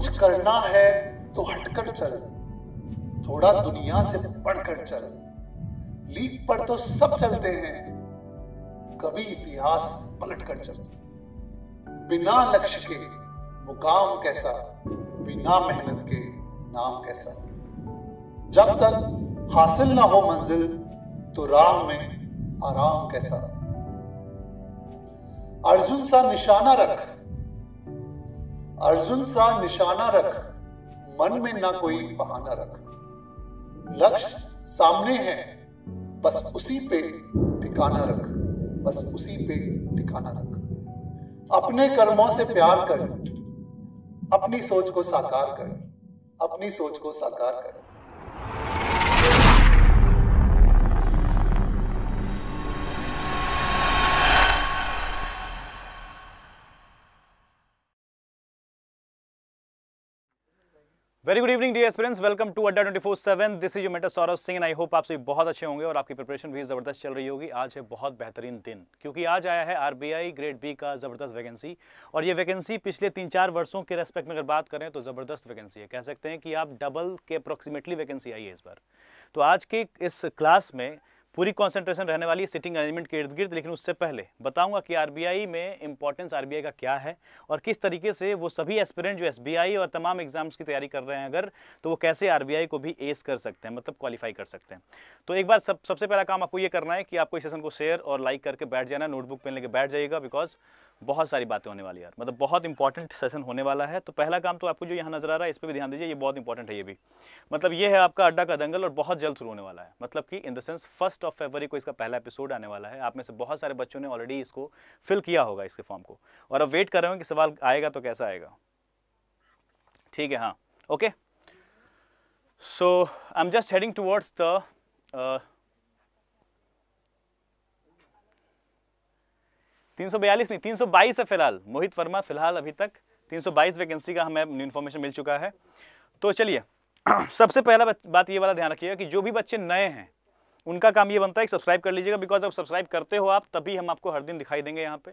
कुछ करना है तो हटकर चल थोड़ा दुनिया से पढ़कर चल लीक पर तो सब चलते हैं कभी इतिहास पलट कर चल बिना लक्ष्य के मुकाम कैसा बिना मेहनत के नाम कैसा जब तक हासिल ना हो मंजिल तो राह में आराम कैसा अर्जुन सा निशाना रख अर्जुन सा निशाना रख मन में ना कोई बहाना रख लक्ष्य सामने है बस उसी पे ठिकाना रख बस उसी पे ठिकाना रख अपने कर्मों से प्यार कर अपनी सोच को साकार कर अपनी सोच को साकार कर very good evening the experience welcome to Adda twenty four seven this is mentor Saurabh Singh I hope आप सभी बहुत अच्छे होंगे और आपकी प्रिपरेशन भी ज़बरदस्त चल रही होगी आज है बहुत बेहतरीन दिन क्योंकि आज आया है आरबीआई ग्रेड बी का ज़बरदस्त वैकेंसी और ये वैकेंसी पिछले तीन चार वर्षों के रेस्पेक्ट में अगर बात करें तो ज़बरदस्त वैकेंसी है कह सकते हैं कि आप डबल के अप्रोक्सीमेटली वैकेंसी आई है इस बार तो आज के इस क्लास में पूरी कॉन्सेंट्रेशन रहने वाली है सिटिंग अरेंजमेंट के इर्द गिर्द लेकिन उससे पहले बताऊंगा कि आरबीआई में इंपॉर्टेंस आरबीआई का क्या है और किस तरीके से वो सभी एस्पिरेंट जो एसबीआई और तमाम एग्जाम्स की तैयारी कर रहे हैं अगर तो वो कैसे आरबीआई को भी एस कर सकते हैं मतलब क्वालिफाई कर सकते हैं तो एक बार सब सबसे पहला काम आपको ये करना है कि आपको इस सेशन को शेयर और लाइक करके बैठ जाना नोटबुक पेन लेकर बैठ जाइएगा बिकॉज बहुत सारी बातें होने वाली यार मतलब बहुत इंपॉर्टेंट सेशन होने वाला है तो पहला काम तो आपको जो यहाँ नजर आ रहा है इस पर भी ध्यान दीजिए ये बहुत इंपॉर्टेंट है ये भी मतलब ये है आपका अड्डा का दंगल और बहुत जल्द शुरू होने वाला है मतलब कि in the sense first of February को इसका पहला एपिसोड आने वाला है आप में से बहुत सारे बच्चों ने ऑलरेडी इसको फिल किया होगा इसके फॉर्म को और अब वेट कर रहे हो कि सवाल आएगा तो कैसा आएगा ठीक है हाँ okay so I am just heading towards the 342 नहीं 322 है फिलहाल मोहित वर्मा फिलहाल अभी तक 322 वैकेंसी का हमें इन्फॉर्मेशन मिल चुका है तो चलिए सबसे पहला बात ये वाला ध्यान रखिएगा कि जो भी बच्चे नए हैं उनका काम ये बनता है कि सब्सक्राइब कर लीजिएगा बिकॉज अब सब्सक्राइब करते हो आप तभी हम आपको हर दिन दिखाई देंगे यहाँ पे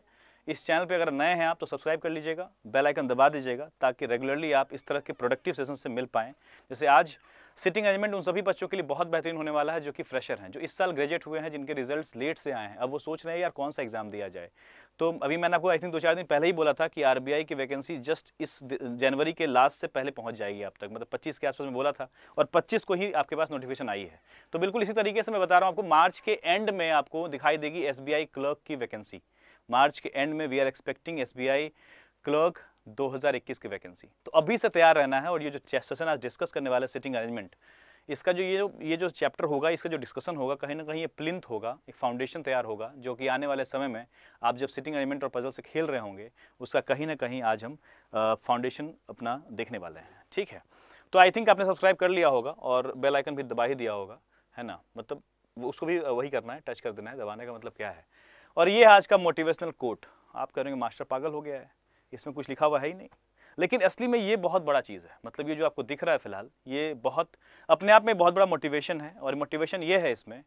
इस चैनल पे अगर नए हैं आप तो सब्सक्राइब कर लीजिएगा बेल आइकन दबा दीजिएगा ताकि रेगुलरली आप इस तरह के प्रोडक्टिव सेशन से मिल पाएँ जैसे आज सिटिंग अरेंजमेंट उन सभी बच्चों के लिए बहुत बेहतरीन होने वाला है जो कि फ्रेशर हैं जो इस साल ग्रेजुएट हुए हैं जिनके रिजल्ट्स लेट से आए हैं अब वो सोच रहे हैं यार कौन सा एग्जाम दिया जाए तो अभी मैंने आपको आई थिंक दो चार दिन पहले ही बोला था कि आर की वैकेंसी जस्ट इस जनवरी के लास्ट से पहले पहुँच जाएगी अब तक मतलब पच्चीस के आसपास में बोला था और पच्चीस को ही आपके पास नोटिफिकेशन आई है तो बिल्कुल इसी तरीके से मैं बता रहा हूँ आपको मार्च के एंड में आपको दिखाई देगी एस क्लर्क की वैकेंसी मार्च के एंड में we are expecting S clerk 2021 की वैकेंसी तो अभी से तैयार रहना है और ये जो सेशन आज डिस्कस करने वाले सिटिंग अरेंजमेंट इसका जो ये जो ये जो चैप्टर होगा इसका जो डिस्कशन होगा कहीं ना कहीं ये प्लिंथ होगा एक फाउंडेशन तैयार होगा जो कि आने वाले समय में आप जब सिटिंग अरेंजमेंट और पजल से खेल रहे होंगे उसका कहीं ना कहीं आज हम फाउंडेशन अपना देखने वाले हैं ठीक है तो आई थिंक आपने सब्सक्राइब कर लिया होगा और बेल आइकन भी दबा ही दिया होगा है ना मतलब उसको भी वही करना है टच कर देना है दबाने का मतलब क्या है और ये है आज का मोटिवेशनल कोट आप कह हैं मास्टर पागल हो गया है इसमें कुछ लिखा हुआ है ही नहीं लेकिन असली में ये बहुत बड़ा चीज़ है मतलब ये जो आपको दिख रहा है फिलहाल ये बहुत अपने आप में बहुत बड़ा मोटिवेशन है और मोटिवेशन ये है इसमें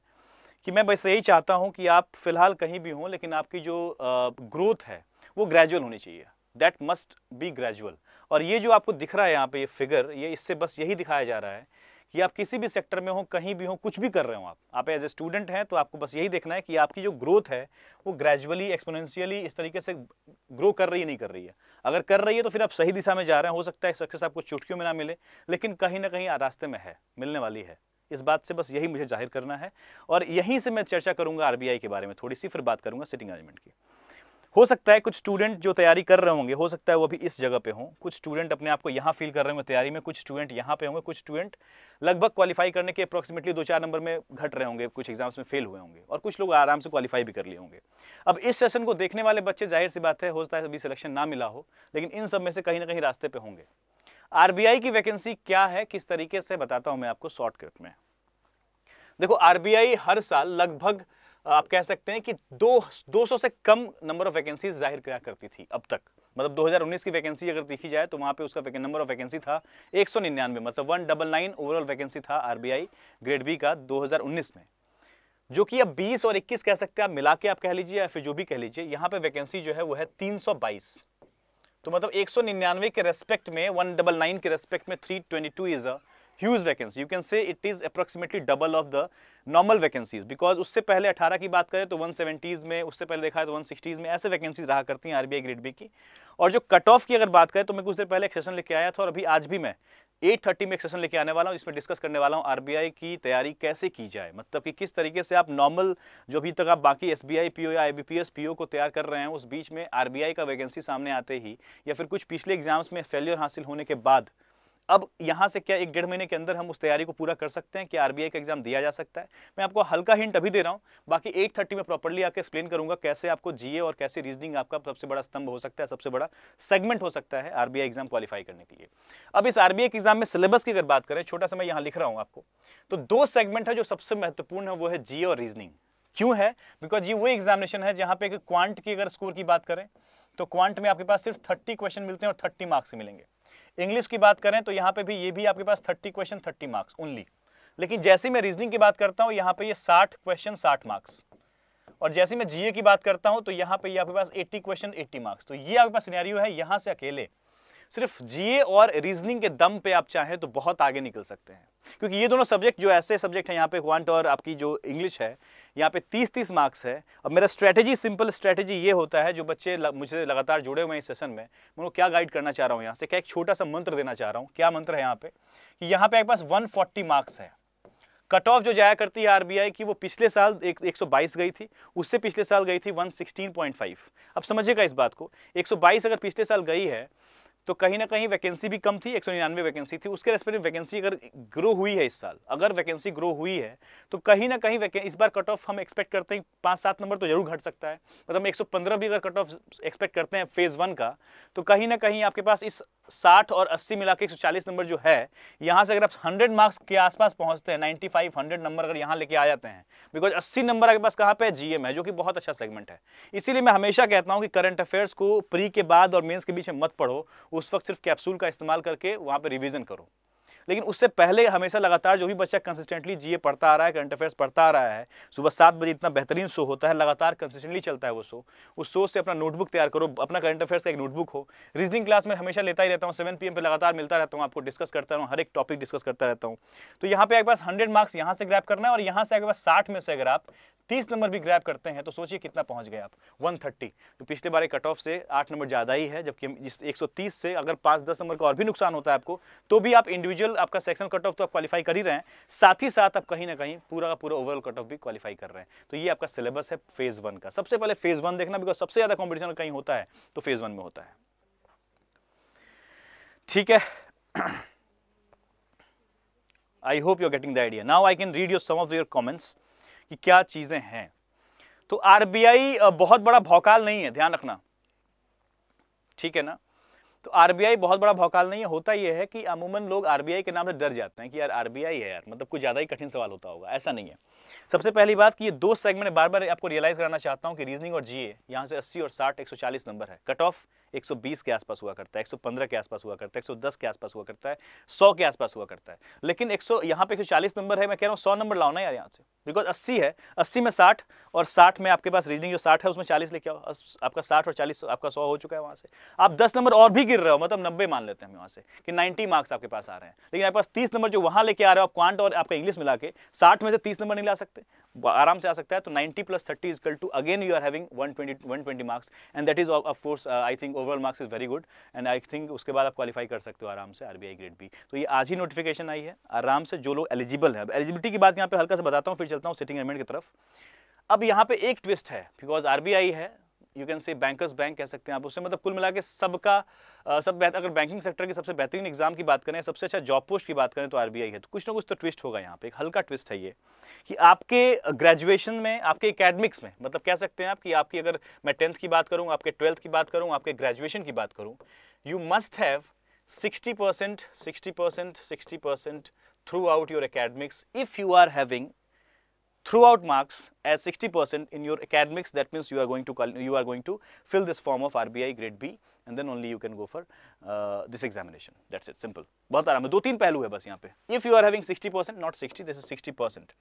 कि मैं बस यही चाहता हूँ कि आप फिलहाल कहीं भी हों लेकिन आपकी जो ग्रोथ है वो ग्रेजुअल होनी चाहिए दैट मस्ट बी ग्रेजुअल और ये जो आपको दिख रहा है यहाँ पे ये फिगर ये इससे बस यही दिखाया जा रहा है कि आप किसी भी सेक्टर में हो कहीं भी हो कुछ भी कर रहे हो आप आप एज ए स्टूडेंट हैं तो आपको बस यही देखना है कि आपकी जो ग्रोथ है वो ग्रेजुअली एक्सपोनेंशियली इस तरीके से ग्रो कर रही है नहीं कर रही है अगर कर रही है तो फिर आप सही दिशा में जा रहे हैं हो सकता है सक्सेस आपको चुटकियों में ना मिले लेकिन कहीं ना कहीं रास्ते में है मिलने वाली है इस बात से बस यही मुझे जाहिर करना है और यहीं से मैं चर्चा करूंगा आरबीआई के बारे में थोड़ी सी फिर बात करूंगा सिटिंग अरेंजमेंट की हो सकता है कुछ स्टूडेंट जो तैयारी कर रहे होंगे हो सकता है वो भी इस जगह पे हों कुछ स्टूडेंट अपने आप को यहाँ फील कर रहे होंगे तैयारी में कुछ स्टूडेंट यहाँ पे होंगे कुछ स्टूडेंट लगभग क्वालिफाई करने के अप्रोक्सीमेटली दो चार नंबर में घट रहे होंगे कुछ एग्जाम्स में फेल हुए होंगे और कुछ लोग आराम से क्वालिफाई भी कर लिए होंगे अब इस सेशन को देखने वाले बच्चे जाहिर सी बात है हो सकता है अभी सिलेक्शन ना मिला हो लेकिन इन सब में से कहीं ना कहीं रास्ते पर होंगे आरबीआई की वैकेंसी क्या है किस तरीके से बताता हूँ मैं आपको शॉर्टकट में देखो आर हर साल लगभग आप कह सकते हैं कि दो 200 से कम नंबर ऑफ वैकेंसीज जाहिर किया करती थी अब तक मतलब 2019 की वैकेंसी अगर देखी जाए तो वहां पे उसका नंबर ऑफ वैकेंसी था एक मतलब one double nine overall vacancy था आरबीआई ग्रेड बी का 2019 में जो कि अब 20 और 21 कह सकते हैं आप मिला के आप कह लीजिए या फिर जो भी कह लीजिए यहाँ पे वैकेंसी जो है वो है 322 तो मतलब एक के रेस्पेक्ट में वन के रेस्पेक्ट में three is a huge vacancy you can say it is approximately double of the normal vacancies because उससे पहले 18 की बात करें तो वन सेवेंटीज़ में उससे पहले देखा है तो वन में ऐसे वैकेंसीज रहा करती हैं आरबीआई ग्रेड बी की और जो कट ऑफ की अगर बात करें तो मैं कुछ देर पहले एक सेशन लेके आया था और अभी आज भी मैं एट थर्टी में एक सेशन लेके आने वाला हूँ इसमें डिस्कस करने वाला हूँ आरबीआई की तैयारी कैसे की जाए मतलब कि किस तरीके से आप नॉर्मल जो अभी तक आप बाकी S B I P O या I B P S P O को तैयार कर रहे हैं उस बीच में आरबीआई का वैकेंसी सामने आते ही या फिर कुछ पिछले एग्जाम्स में फेलियर हासिल होने के बाद अब यहां से क्या एक डेढ़ महीने के अंदर हम उस तैयारी को पूरा कर सकते हैं कि आरबीआई का एग्जाम दिया जा सकता है मैं आपको हल्का हिंट अभी दे रहा हूं बाकी एट थर्टी में प्रॉपरली आके एक्सप्लेन करूंगा कैसे आपको जीए और कैसे रीजनिंग आपका सबसे बड़ा स्तंभ हो सकता है सबसे बड़ा सेगमेंट हो सकता है आरबीआई एग्जाम क्वालिफाई करने के लिए अब इस आरबीआई के एग्जाम में सिलेबस की अगर बात करें छोटा सा मैं यहां लिख रहा हूं आपको तो दो सेगमेंट है जो सबसे महत्वपूर्ण है वो है जीए और रीजनिंग क्यों है बिकॉज ये वो एग्जामिनेशन है जहां पे क्वांट की अगर स्कोर की बात करें तो क्वांट में आपके पास सिर्फ थर्टी क्वेश्चन मिलते हैं और थर्टी मार्क्स मिलेंगे इंग्लिश की बात करें तो यहाँ पे भी ये भी आपके पास thirty question thirty marks only लेकिन जैसे मैं रीजनिंग की बात करता हूँ यहाँ पे ये साठ क्वेश्चन साठ मार्क्स और जैसे मैं जीए की बात करता हूँ तो यहाँ पे ये आपके पास 80 क्वेश्चन 80 मार्क्स तो ये आपके पास सिनेरियो है यहाँ से अकेले सिर्फ जीए और रीजनिंग के दम पे आप चाहें तो बहुत आगे निकल सकते हैं क्योंकि ये दोनों सब्जेक्ट जो ऐसे सब्जेक्ट हैं यहाँ पे क्वांट और आपकी जो इंग्लिश है यहाँ पे 30-30 मार्क्स है और मेरा स्ट्रैटेजी सिंपल स्ट्रैटेजी ये होता है जो बच्चे ल, मुझे लगातार जुड़े हुए हैं इस सेशन में मैं उनको क्या गाइड करना चाह रहा हूँ यहाँ से क्या एक छोटा सा मंत्र देना चाह रहा हूँ क्या मंत्र है यहाँ पे कि यहाँ पे एक पास 140 मार्क्स है कट ऑफ जो जाया करती है आरबीआई की वो पिछले साल एक 122 गई थी उससे पिछले साल गई थी 116.5 अब समझिएगा इस बात को 122 अगर पिछले साल गई है तो कहीं ना कहीं वैकेंसी भी कम थी एक सौ निन्यानवे वैकेंसी थी उसके रेस्पेक्ट वैकेंसी अगर ग्रो हुई है इस साल अगर वैकेंसी ग्रो हुई है तो कहीं ना कहीं इस बार कट ऑफ हम एक्सपेक्ट करते हैं पाँच सात नंबर तो जरूर घट सकता है मतलब एक सौ पंद्रह भी अगर कट ऑफ एक्सपेक्ट करते हैं फेज़ वन का तो कहीं ना कहीं आपके पास इस साठ और अस्सी मिला के एक नंबर जो है यहाँ से अगर आप हंड्रेड मार्क्स के आसपास पहुँचते हैं नाइन्टी फाइव हंड्रेड नंबर अगर यहाँ लेके आ जाते हैं बिकॉज अस्सी नंबर आपके पास कहाँ पे है जीएम है जो कि बहुत अच्छा सेगमेंट है इसीलिए मैं हमेशा कहता हूँ कि करंट अफेयर्स को प्री के बाद और मेन्स के बीच में मत पढ़ो उस वक्त सिर्फ कैप्सूल का इस्तेमाल करके वहाँ पर रिविजन करो लेकिन उससे पहले हमेशा लगातार जो भी बच्चा कंसिस्टेंटली जीए पढ़ता आ रहा है करंट अफेयर्स पढ़ता आ रहा है सुबह सात बजे इतना बेहतरीन शो होता है लगातार कंसिस्टेंटली चलता है वो शो उस शो से अपना नोटबुक तैयार करो अपना करंट अफेयर्स का एक नोटबुक हो रीजनिंग क्लास में हमेशा लेता ही रहता हूँ सेवन पी पे लगातार मिलता रहता हूँ आपको डिस्कस करता रहूँ हर एक टॉपिक डिस्कस करता रहता हूँ तो यहाँ पे आपके पास हंड्रेड मार्क्स यहाँ से ग्रैप करना है और यहाँ से आपके पास साठ में से अगर आप तीस नंबर भी ग्रैप करते हैं तो सोचिए कितना पहुँच गए आप वन तो पिछले बार कट ऑफ से आठ नंबर ज़्यादा ही है जबकि जिस एक से अगर पाँच दस नंबर का और भी नुकसान होता है आपको तो भी आप इंडिविजुअल ओवरऑल आपका सेक्शन कट ऑफ तो आप क्वालिफाई कर ही रहे हैं साथ ही साथ आप कहीं ना कहीं पूरा का पूरा ओवरऑल कट ऑफ भी क्वालिफाई कर रहे हैं तो ये आपका सिलेबस है फेज वन का सबसे पहले फेज वन देखना बिकॉज सबसे ज़्यादा कॉम्पिटिशन कहीं होता है तो फेज वन में होता है ठीक है I hope you are getting the idea now I can read your some of your comments कि क्या चीज़ें हैं तो आरबीआई बहुत बड़ा भौकाल नहीं है ध्यान रखना ठीक है ना तो आरबीआई बहुत बड़ा भौकाल नहीं है होता यह है कि अमूमन लोग आरबीआई के नाम से डर जाते हैं कि यार आरबीआई है यार मतलब कुछ ज़्यादा ही कठिन सवाल होता होगा ऐसा नहीं है सबसे पहली बात कि ये दो सेगमेंट बार बार आपको रियलाइज कराना चाहता हूँ कि रीजनिंग और जीए यहाँ से 80 और 60 140 नंबर है कट ऑफ 120 के आसपास हुआ करता है 115 के आसपास हुआ करता है 110 के आसपास हुआ करता है 100 के आसपास हुआ करता है लेकिन 100 सौ यहाँ पे एक नंबर है मैं कह रहा हूँ 100 नंबर लाओ ना यार यहाँ से बिकॉज 80 है 80 में 60 और 60 में आपके पास रीजनिंग जो 60 है उसमें 40 लेके आओ आपका 60 और 40 आपका 100 हो चुका है वहाँ से आप 10 नंबर और भी गिर रहे हो मतलब नब्बे मान लेते हैं हम वहाँ से कि नाइन्टी मार्क्स आपके पास आ रहे हैं लेकिन आपके पास तीस नंबर जो वहाँ लेके आ रहे हो आप क्वांट और आपका इंग्लिश मिला के साठ में से तीस नंबर नहीं ला सकते आराम से आ सकता है तो 90 plus thirty is equal to again you are having 120 120 marks and that is of course I think overall marks is very good and I think उसके बाद आप क्वालिफाई कर सकते हो आराम से आरबीआई ग्रेड बी तो ये आज ही नोटिफिकेशन आई है आराम से जो लोग एलिजिबल है एलिजिबिलिटी की बात यहाँ पे हल्का से बताता हूँ फिर चलता हूँ सिटिंग एमेंट की तरफ अब यहाँ पे एक ट्विस्ट है बिकॉज आर है you can say bankers bank कह सकते हैं आप उससे मतलब कुल मिला के सबका सब बेहतर अगर बैंकिंग सेक्टर की सबसे बेहतरीन एग्जाम की बात करें सबसे अच्छा जॉब पोस्ट की बात करें तो आरबीआई है तो कुछ ना कुछ तो ट्विस्ट होगा यहाँ पे एक हल्का ट्विस्ट है ये कि आपके ग्रेजुएशन में आपके अकेडमिक्स में मतलब कह सकते हैं आप कि आपकी अगर मैं टेंथ की बात करूँ आपके ट्वेल्थ की बात करूँ आपके ग्रेजुएशन की बात करूँ you must have sixty percent sixty percent sixty percent throughout your academics if you are having throughout marks as 60% in your academics that means you are going to call, you are going to fill this form of RBI grade B and then only you can go for uh, this examination that's it simple bahut aaram hai do teen pehlu hai bas yahan pe if you are having 60% not 60 this is 60%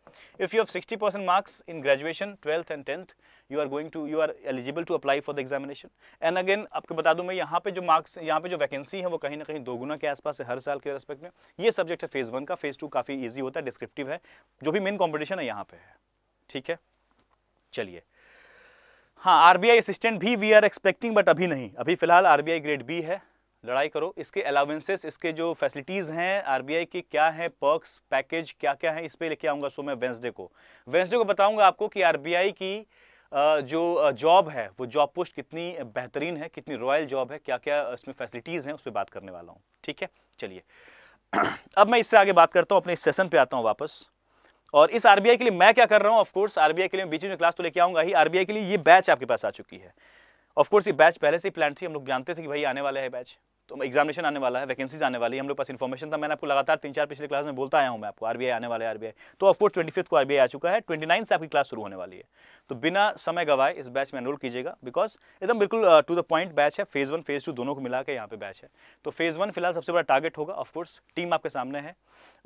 if you have 60% marks in graduation 12th and 10th you are going to you are eligible to apply for the examination and again aapko bata दूं main yahan pe jo marks yahan pe jo vacancy है वो कहीं ना कहीं दो ke aas pass hai har saal ke respect mein ye subject hai phase 1 ka phase 2 kafi easy hota hai descriptive hai jo bhi main competition hai yahan pe hai ठीक है चलिए हाँ आरबीआई असिस्टेंट भी we are expecting but अभी नहीं अभी फिलहाल RBI grade B है लड़ाई करो इसके अलावेंसेस इसके जो फैसिलिटीज़ हैं आरबीआई की क्या है पर्क्स पैकेज क्या क्या है इस पर लेके आऊँगा सो मैं वेंसडे को वेंसडे को बताऊँगा आपको कि आई की जो जॉब है वो जॉब पोस्ट कितनी बेहतरीन है कितनी रॉयल जॉब है क्या क्या इसमें फैसिलिटीज़ हैं उस पर बात करने वाला हूँ ठीक है चलिए अब मैं इससे आगे बात करता हूँ अपने सेशन पर आता हूँ वापस और इस आरबीआई के लिए मैं क्या कर रहा हूं ऑफकोर्स आरबीआई के लिए बीच में क्लास तो लेके आऊंगा ही आरबीआई के लिए ये बैच आपके पास आ चुकी है ऑफकोर्स ये बैच पहले से ही प्लान थी हम लोग जानते थे कि भाई आने वाला है बैच तो एग्जामिनेशन आने वाला है वैकेंसीज आने वाली है हम लोग पास इन्फॉर्मेशन था मैंने आपको लगातार तीन चार पिछले क्लास में बोलता आया हूँ मैं आपको आरबीआई आने वाले है आरबीआई तो ऑफकोर्स ट्वेंटी फिफ्थ को आरबीआई आ चुका है ट्वेंटी नाइन से आपकी क्लास शुरू होने वाली है तो बिना समय गवाए इस बैच में एनरोल कीजिएगा बिकॉज एकदम बिल्कुल टू द पॉइंट बैच है फेज़ वन फेज़ टू दोनों को मिला के यहाँ पे बैच है तो फेज़ वन फिलहाल सबसे बड़ा टारगेट होगा ऑफकोर्स टीम आपके सामने है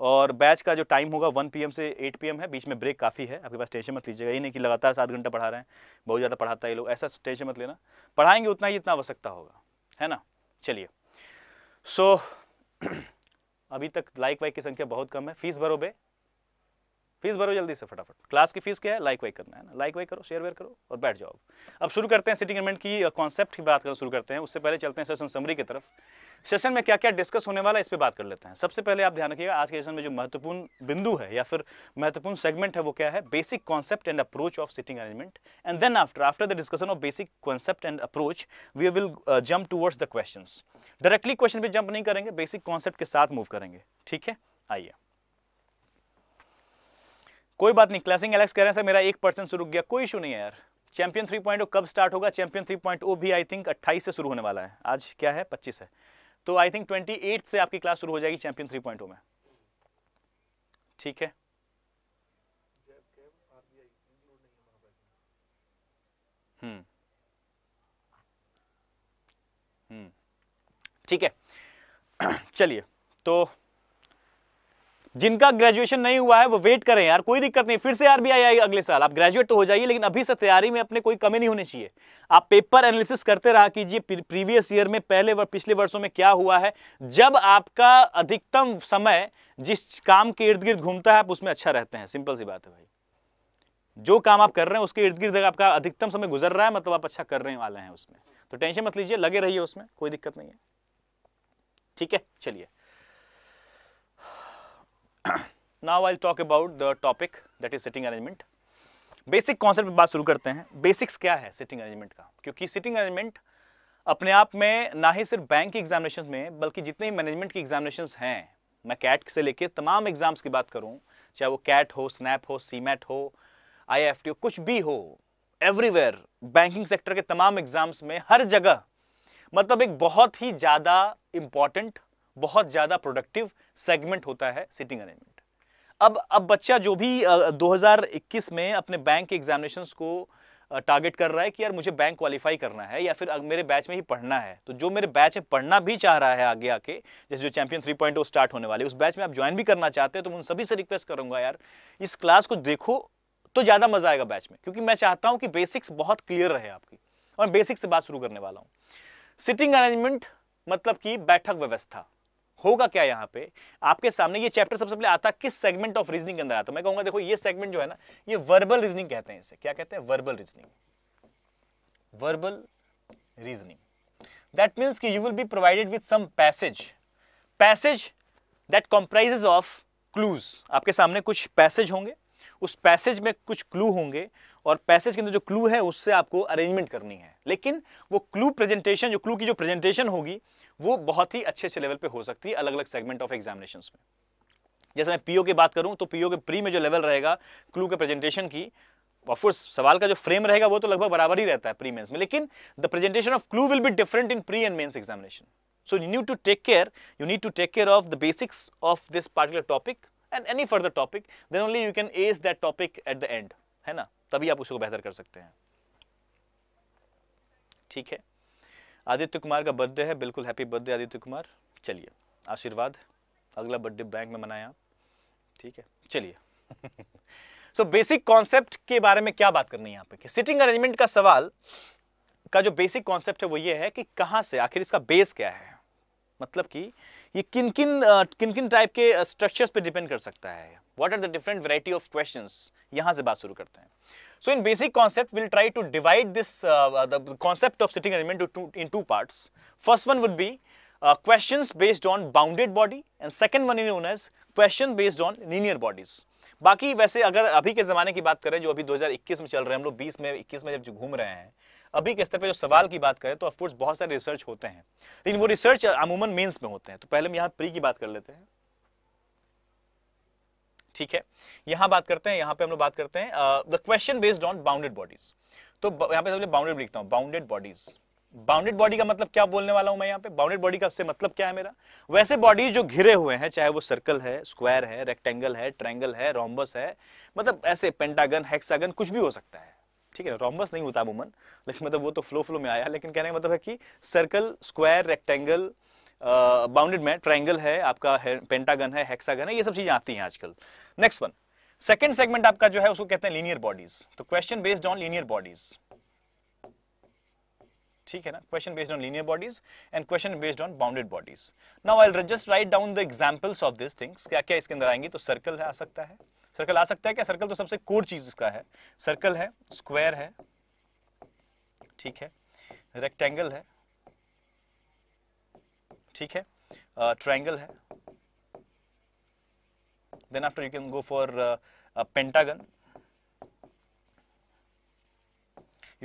और बैच का जो टाइम होगा 1 पीएम से 8 पीएम है बीच में ब्रेक काफ़ी है आपके पास टेंशन मत लीजिएगा ये नहीं कि लगातार सात घंटा पढ़ा रहे हैं बहुत ज़्यादा पढ़ाता है ये लोग ऐसा टेंशन मत लेना पढ़ाएंगे उतना ही इतना आवश्यकता होगा है ना चलिए सो so, अभी तक लाइक वाइक की संख्या बहुत कम है फीस भरो बे फीस भरो जल्दी से फटाफट क्लास की फीस क्या है लाइक वाई करना है ना लाइक वाई करो शेयर वेयर करो और बैठ जाओ अब शुरू करते हैं सिटिंग एमेंट की कॉन्सेप्ट uh, की बात करना शुरू करते हैं उससे पहले चलते हैं सेशन समरी की तरफ सेशन में क्या क्या डिस्कस होने वाला है इस पर बात कर लेते हैं सबसे पहले आप ध्यान रखिएगा आज के सेशन में जो महत्वपूर्ण बिंदु है या फिर महत्वपूर्ण सेगमेंट है वो क्या है basic concept and approach of sitting arrangement and then after after the discussion of basic concept and approach we will jump towards the question directly question पर जंप नहीं करेंगे बेसिक कॉन्सेप्ट के साथ मूव करेंगे ठीक है आइए कोई बात नहीं क्लासिंग एलेक्स कह रहे हैं सर मेरा एक परसेंट शुरू गया कोई इशू नहीं है यार चैंपियन थ्री पॉइंट कब स्टार्ट होगा चैंपियन थ्री पॉइंट भी आई थिंक अट्ठाईस से शुरू होने वाला है आज क्या है पच्चीस है तो आई थिंक ट्वेंटी से आपकी क्लास शुरू हो जाएगी चैंपियन थ्री oh में ठीक है हम्म, हम्म। ठीक है चलिए तो जिनका ग्रेजुएशन नहीं हुआ है वो वेट करें यार कोई दिक्कत नहीं फिर से आर आई अगले साल आप ग्रेजुएट तो हो जाइए लेकिन अभी से तैयारी में अपने कोई कमी नहीं होनी चाहिए आप पेपर एनालिसिस करते रहा कीजिए प्रीवियस ईयर में पहले वर, पिछले वर्षों में क्या हुआ है जब आपका अधिकतम समय जिस काम के इर्द गिर्द घूमता है आप उसमें अच्छा रहते हैं सिंपल सी बात है भाई जो काम आप कर रहे हैं उसके इर्द गिर्द आपका अधिकतम समय गुजर रहा है मतलब आप अच्छा करने वाले हैं उसमें तो टेंशन मत लीजिए लगे रहिए उसमें कोई दिक्कत नहीं है ठीक है चलिए now I talk about the topic that is sitting arrangement basic concept बात शुरू करते हैं बेसिक्स क्या है सिटिंग अरेंजमेंट का क्योंकि सिटिंग अरेंजमेंट अपने आप में ना ही सिर्फ बैंक की एग्जामिनेशन में बल्कि जितने भी मैनेजमेंट की एग्जामिनेशन हैं मैं कैट से लेके तमाम एग्जाम्स की बात करूँ चाहे वो कैट हो स्नैप हो सीमेट हो आई एफ टी हो कुछ भी हो एवरीवेयर बैंकिंग सेक्टर के तमाम एग्जाम्स में हर जगह मतलब एक बहुत ही ज़्यादा इम्पॉर्टेंट बहुत ज़्यादा प्रोडक्टिव सेगमेंट होता है सिटिंग अरेंजमेंट अब अब बच्चा जो भी 2021 में अपने बैंक के एग्जामिनेशन को टारगेट कर रहा है कि यार मुझे बैंक क्वालिफाई करना है या फिर मेरे बैच में ही पढ़ना है तो जो मेरे बैच में पढ़ना भी चाह रहा है आगे आके जैसे जो चैंपियन 3.0 स्टार्ट होने वाले उस बैच में आप ज्वाइन भी करना चाहते हैं तो मैं उन सभी से रिक्वेस्ट करूंगा यार इस क्लास को देखो तो ज़्यादा मजा आएगा बैच में क्योंकि मैं चाहता हूं कि बेसिक्स बहुत क्लियर रहे आपकी और बेसिक्स से बात शुरू करने वाला हूँ सिटिंग अरेंजमेंट मतलब कि बैठक व्यवस्था होगा क्या यहाँ पे आपके सामने ये चैप्टर सबसे पहले आता किस सेगमेंट ऑफ रीजनिंग के अंदर आता मैं कहूंगा देखो ये सेगमेंट जो है ना ये वर्बल रीजनिंग कहते हैं इसे क्या कहते हैं verbal reasoning verbal reasoning that means कि you will be provided with some passage passage that comprises of clues आपके सामने कुछ पैसेज होंगे उस पैसेज में कुछ क्लू होंगे और पैसेज के अंदर जो क्लू है उससे आपको अरेंजमेंट करनी है लेकिन वो क्लू प्रेजेंटेशन जो क्लू की जो प्रेजेंटेशन होगी वो बहुत ही अच्छे अच्छे लेवल पे हो सकती है अलग अलग सेगमेंट ऑफ एग्जामिनेशन में जैसे मैं पीओ की बात करूं तो पीओ के प्री में जो लेवल रहेगा क्लू के प्रेजेंटेशन की ऑफकोर्स सवाल का जो फ्रेम रहेगा वो तो लगभग बराबर ही रहता है प्री मेन्स में लेकिन the presentation of clue will be different in pre and mains examination so you need to take care you need to take care of the basics of this particular topic and any further topic then only you can ace that topic at the end है ना तभी आप उसको बेहतर कर सकते हैं ठीक है आदित्य कुमार का बर्थडे है बिल्कुल हैप्पी बर्थडे आदित्य कुमार चलिए आशीर्वाद अगला बर्थडे बैंक में मनाया ठीक है चलिए सो बेसिक कॉन्सेप्ट के बारे में क्या बात करनी है यहाँ पे कि सिटिंग अरेंजमेंट का सवाल का जो बेसिक कॉन्सेप्ट है वो ये है कि कहाँ से आखिर इसका बेस क्या है मतलब कि ये किन किन किन किन टाइप के स्ट्रक्चर्स पे डिपेंड कर सकता है what are the different variety of questions यहां से बात शुरू करते हैं so in basic concept will try to divide this the concept of sitting arrangement in two parts first one would be question based on bounded body and second one in own as question based on linear bodies बाकी वैसे अगर अभी के ज़माने की बात करें जो अभी 2021 में चल रहे हैं हम लोग 20 में 21 में जब घूम रहे हैं अभी के स्तर पर जो सवाल की बात करें तो ऑफकोर्स बहुत सारे रिसर्च होते हैं लेकिन वो रिसर्च अमूमन मेन्स में होते हैं तो पहले हम यहाँ प्री की बात कर लेते हैं ठीक है यहां बात करते हैं यहाँ पे हम लोग बात करते हैं the question based on bounded bodies तो यहां पे सबसे बाउंडेड लिखता हूं बाउंडेड बॉडीज बाउंडेड बॉडी का मतलब क्या बोलने वाला हूं मैं यहाँ पे बाउंडेड बॉडी का से मतलब क्या है मेरा वैसे बॉडीज जो घिरे हुए हैं चाहे वो सर्कल है स्क्वायर है रेक्टेंगल है ट्रायंगल है रोम्बस है मतलब ऐसे पेंटागन हेक्सागन कुछ भी हो सकता है ठीक है रॉम्बस नहीं होता अमूमन लेकिन मतलब वो तो फ्लो फ्लो में आया लेकिन कहने का मतलब है कि सर्कल स्क्वायर रेक्टेंगल बाउंडेड में ट्राइंगल है आपका है, पेंटागन है हेक्सागन है ये सब चीज़ें आती हैं आजकल नेक्स्ट वन सेकेंड सेगमेंट आपका जो है उसको कहते हैं लीनियर बॉडीज तो question based on linear bodies ठीक है ना question based on linear bodies and question based on bounded bodies now I will just write down the examples of this things क्या क्या इसके अंदर आएंगे तो सर्कल आ सकता है सर्कल आ सकता है क्या सर्कल तो सबसे कोर चीज इसका है सर्कल है स्क्वायर है ठीक है रेक्टेंगल है ठीक है ट्रायंगल uh, है then after you can go for pentagon a pentagon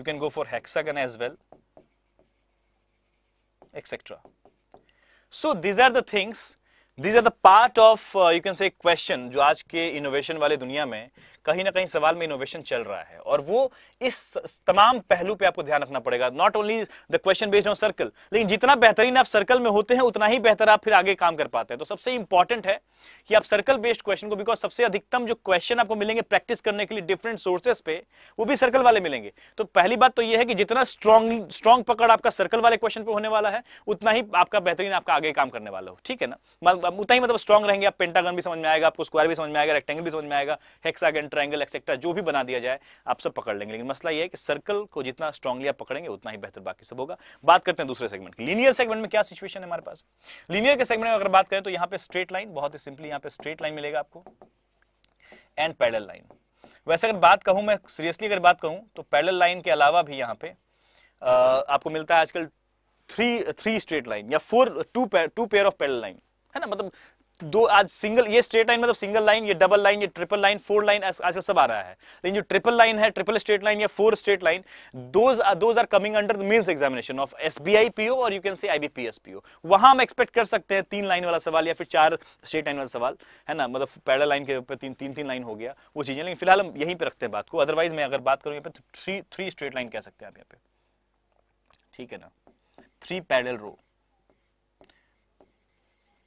you can go for hexagon as well etc. So these are the things, these are the part of uh, you can say question जो आज के innovation वाले दुनिया में कहीं ना कहीं सवाल में इनोवेशन चल रहा है और वो इस तमाम पहलू पे आपको ध्यान रखना पड़ेगा not only the question based on circle लेकिन जितना बेहतरीन आप सर्कल में होते हैं उतना ही बेहतर आप फिर आगे काम कर पाते हैं तो सबसे इंपॉर्टेंट है कि आप सर्कल बेस्ड क्वेश्चन को बिकॉज सबसे अधिकतम जो क्वेश्चन आपको मिलेंगे प्रैक्टिस करने के लिए डिफरेंट सोर्सेस पे वो भी सर्कल वाले मिलेंगे तो पहली बात तो यह है कि जितना स्ट्रॉन्ग स्ट्रॉन्ग पकड़ आपका सर्कल वाले क्वेश्चन पे होने वाला है उतना ही आपका बेहतरीन आपका आगे काम करने वाला हो ठीक है ना मतलब उतना ही मतलब स्ट्रॉन्ग रहेंगे आप पेंटागन भी समझ में आएगा आपको स्क्वायर भी समझ में आएगा रेक्टेंगल भी समझ में आएगा हेक्सागन ट्रायंगल एक्सेट्रा जो भी बना दिया जाए आप सब पकड़ लेंगे लेकिन मसला यह है कि सर्कल को जितना स्ट्रांगली आप पकड़ेंगे उतना ही बेहतर बाकी सब होगा बात करते हैं दूसरे सेगमेंट की लीनियर सेगमेंट में क्या सिचुएशन है हमारे पास लीनियर के सेगमेंट में अगर बात करें तो यहाँ पे स्ट्रेट लाइन बहुत ही सिंपली यहाँ पे स्ट्रेट लाइन मिलेगा आपको एंड पैडल लाइन वैसे अगर बात कहूं मैं सीरियसली अगर बात कहूं तो पैडल लाइन के अलावा भी यहाँ पे आपको मिलता है आजकल थ्री थ्री स्ट्रेट लाइन या four two two pair of parallel line है ना मतलब दो आज सिंगल ये स्ट्रेट लाइन मतलब सिंगल लाइन ये डबल लाइन ये ट्रिपल लाइन फोर लाइन आजकल सब आ रहा है लेकिन जो ट्रिपल लाइन है ट्रिपल स्ट्रेट लाइन या four straight line are coming under the mains examination of S PO और you can say IBPS PO वहां हम एक्सपेक्ट कर सकते हैं तीन लाइन वाला सवाल या फिर चार स्ट्रेट लाइन वाला सवाल है ना मतलब पैडल लाइन के ऊपर तीन तीन तीन लाइन हो गया वो चीजें लेकिन फिलहाल हम यहीं पर रखते हैं बात को अदरवाइज मैं अगर बात करूँ यहाँ पे थ्री थ्री स्ट्रेट लाइन कह सकते हैं आप यहाँ पे ठीक है ना three parallel row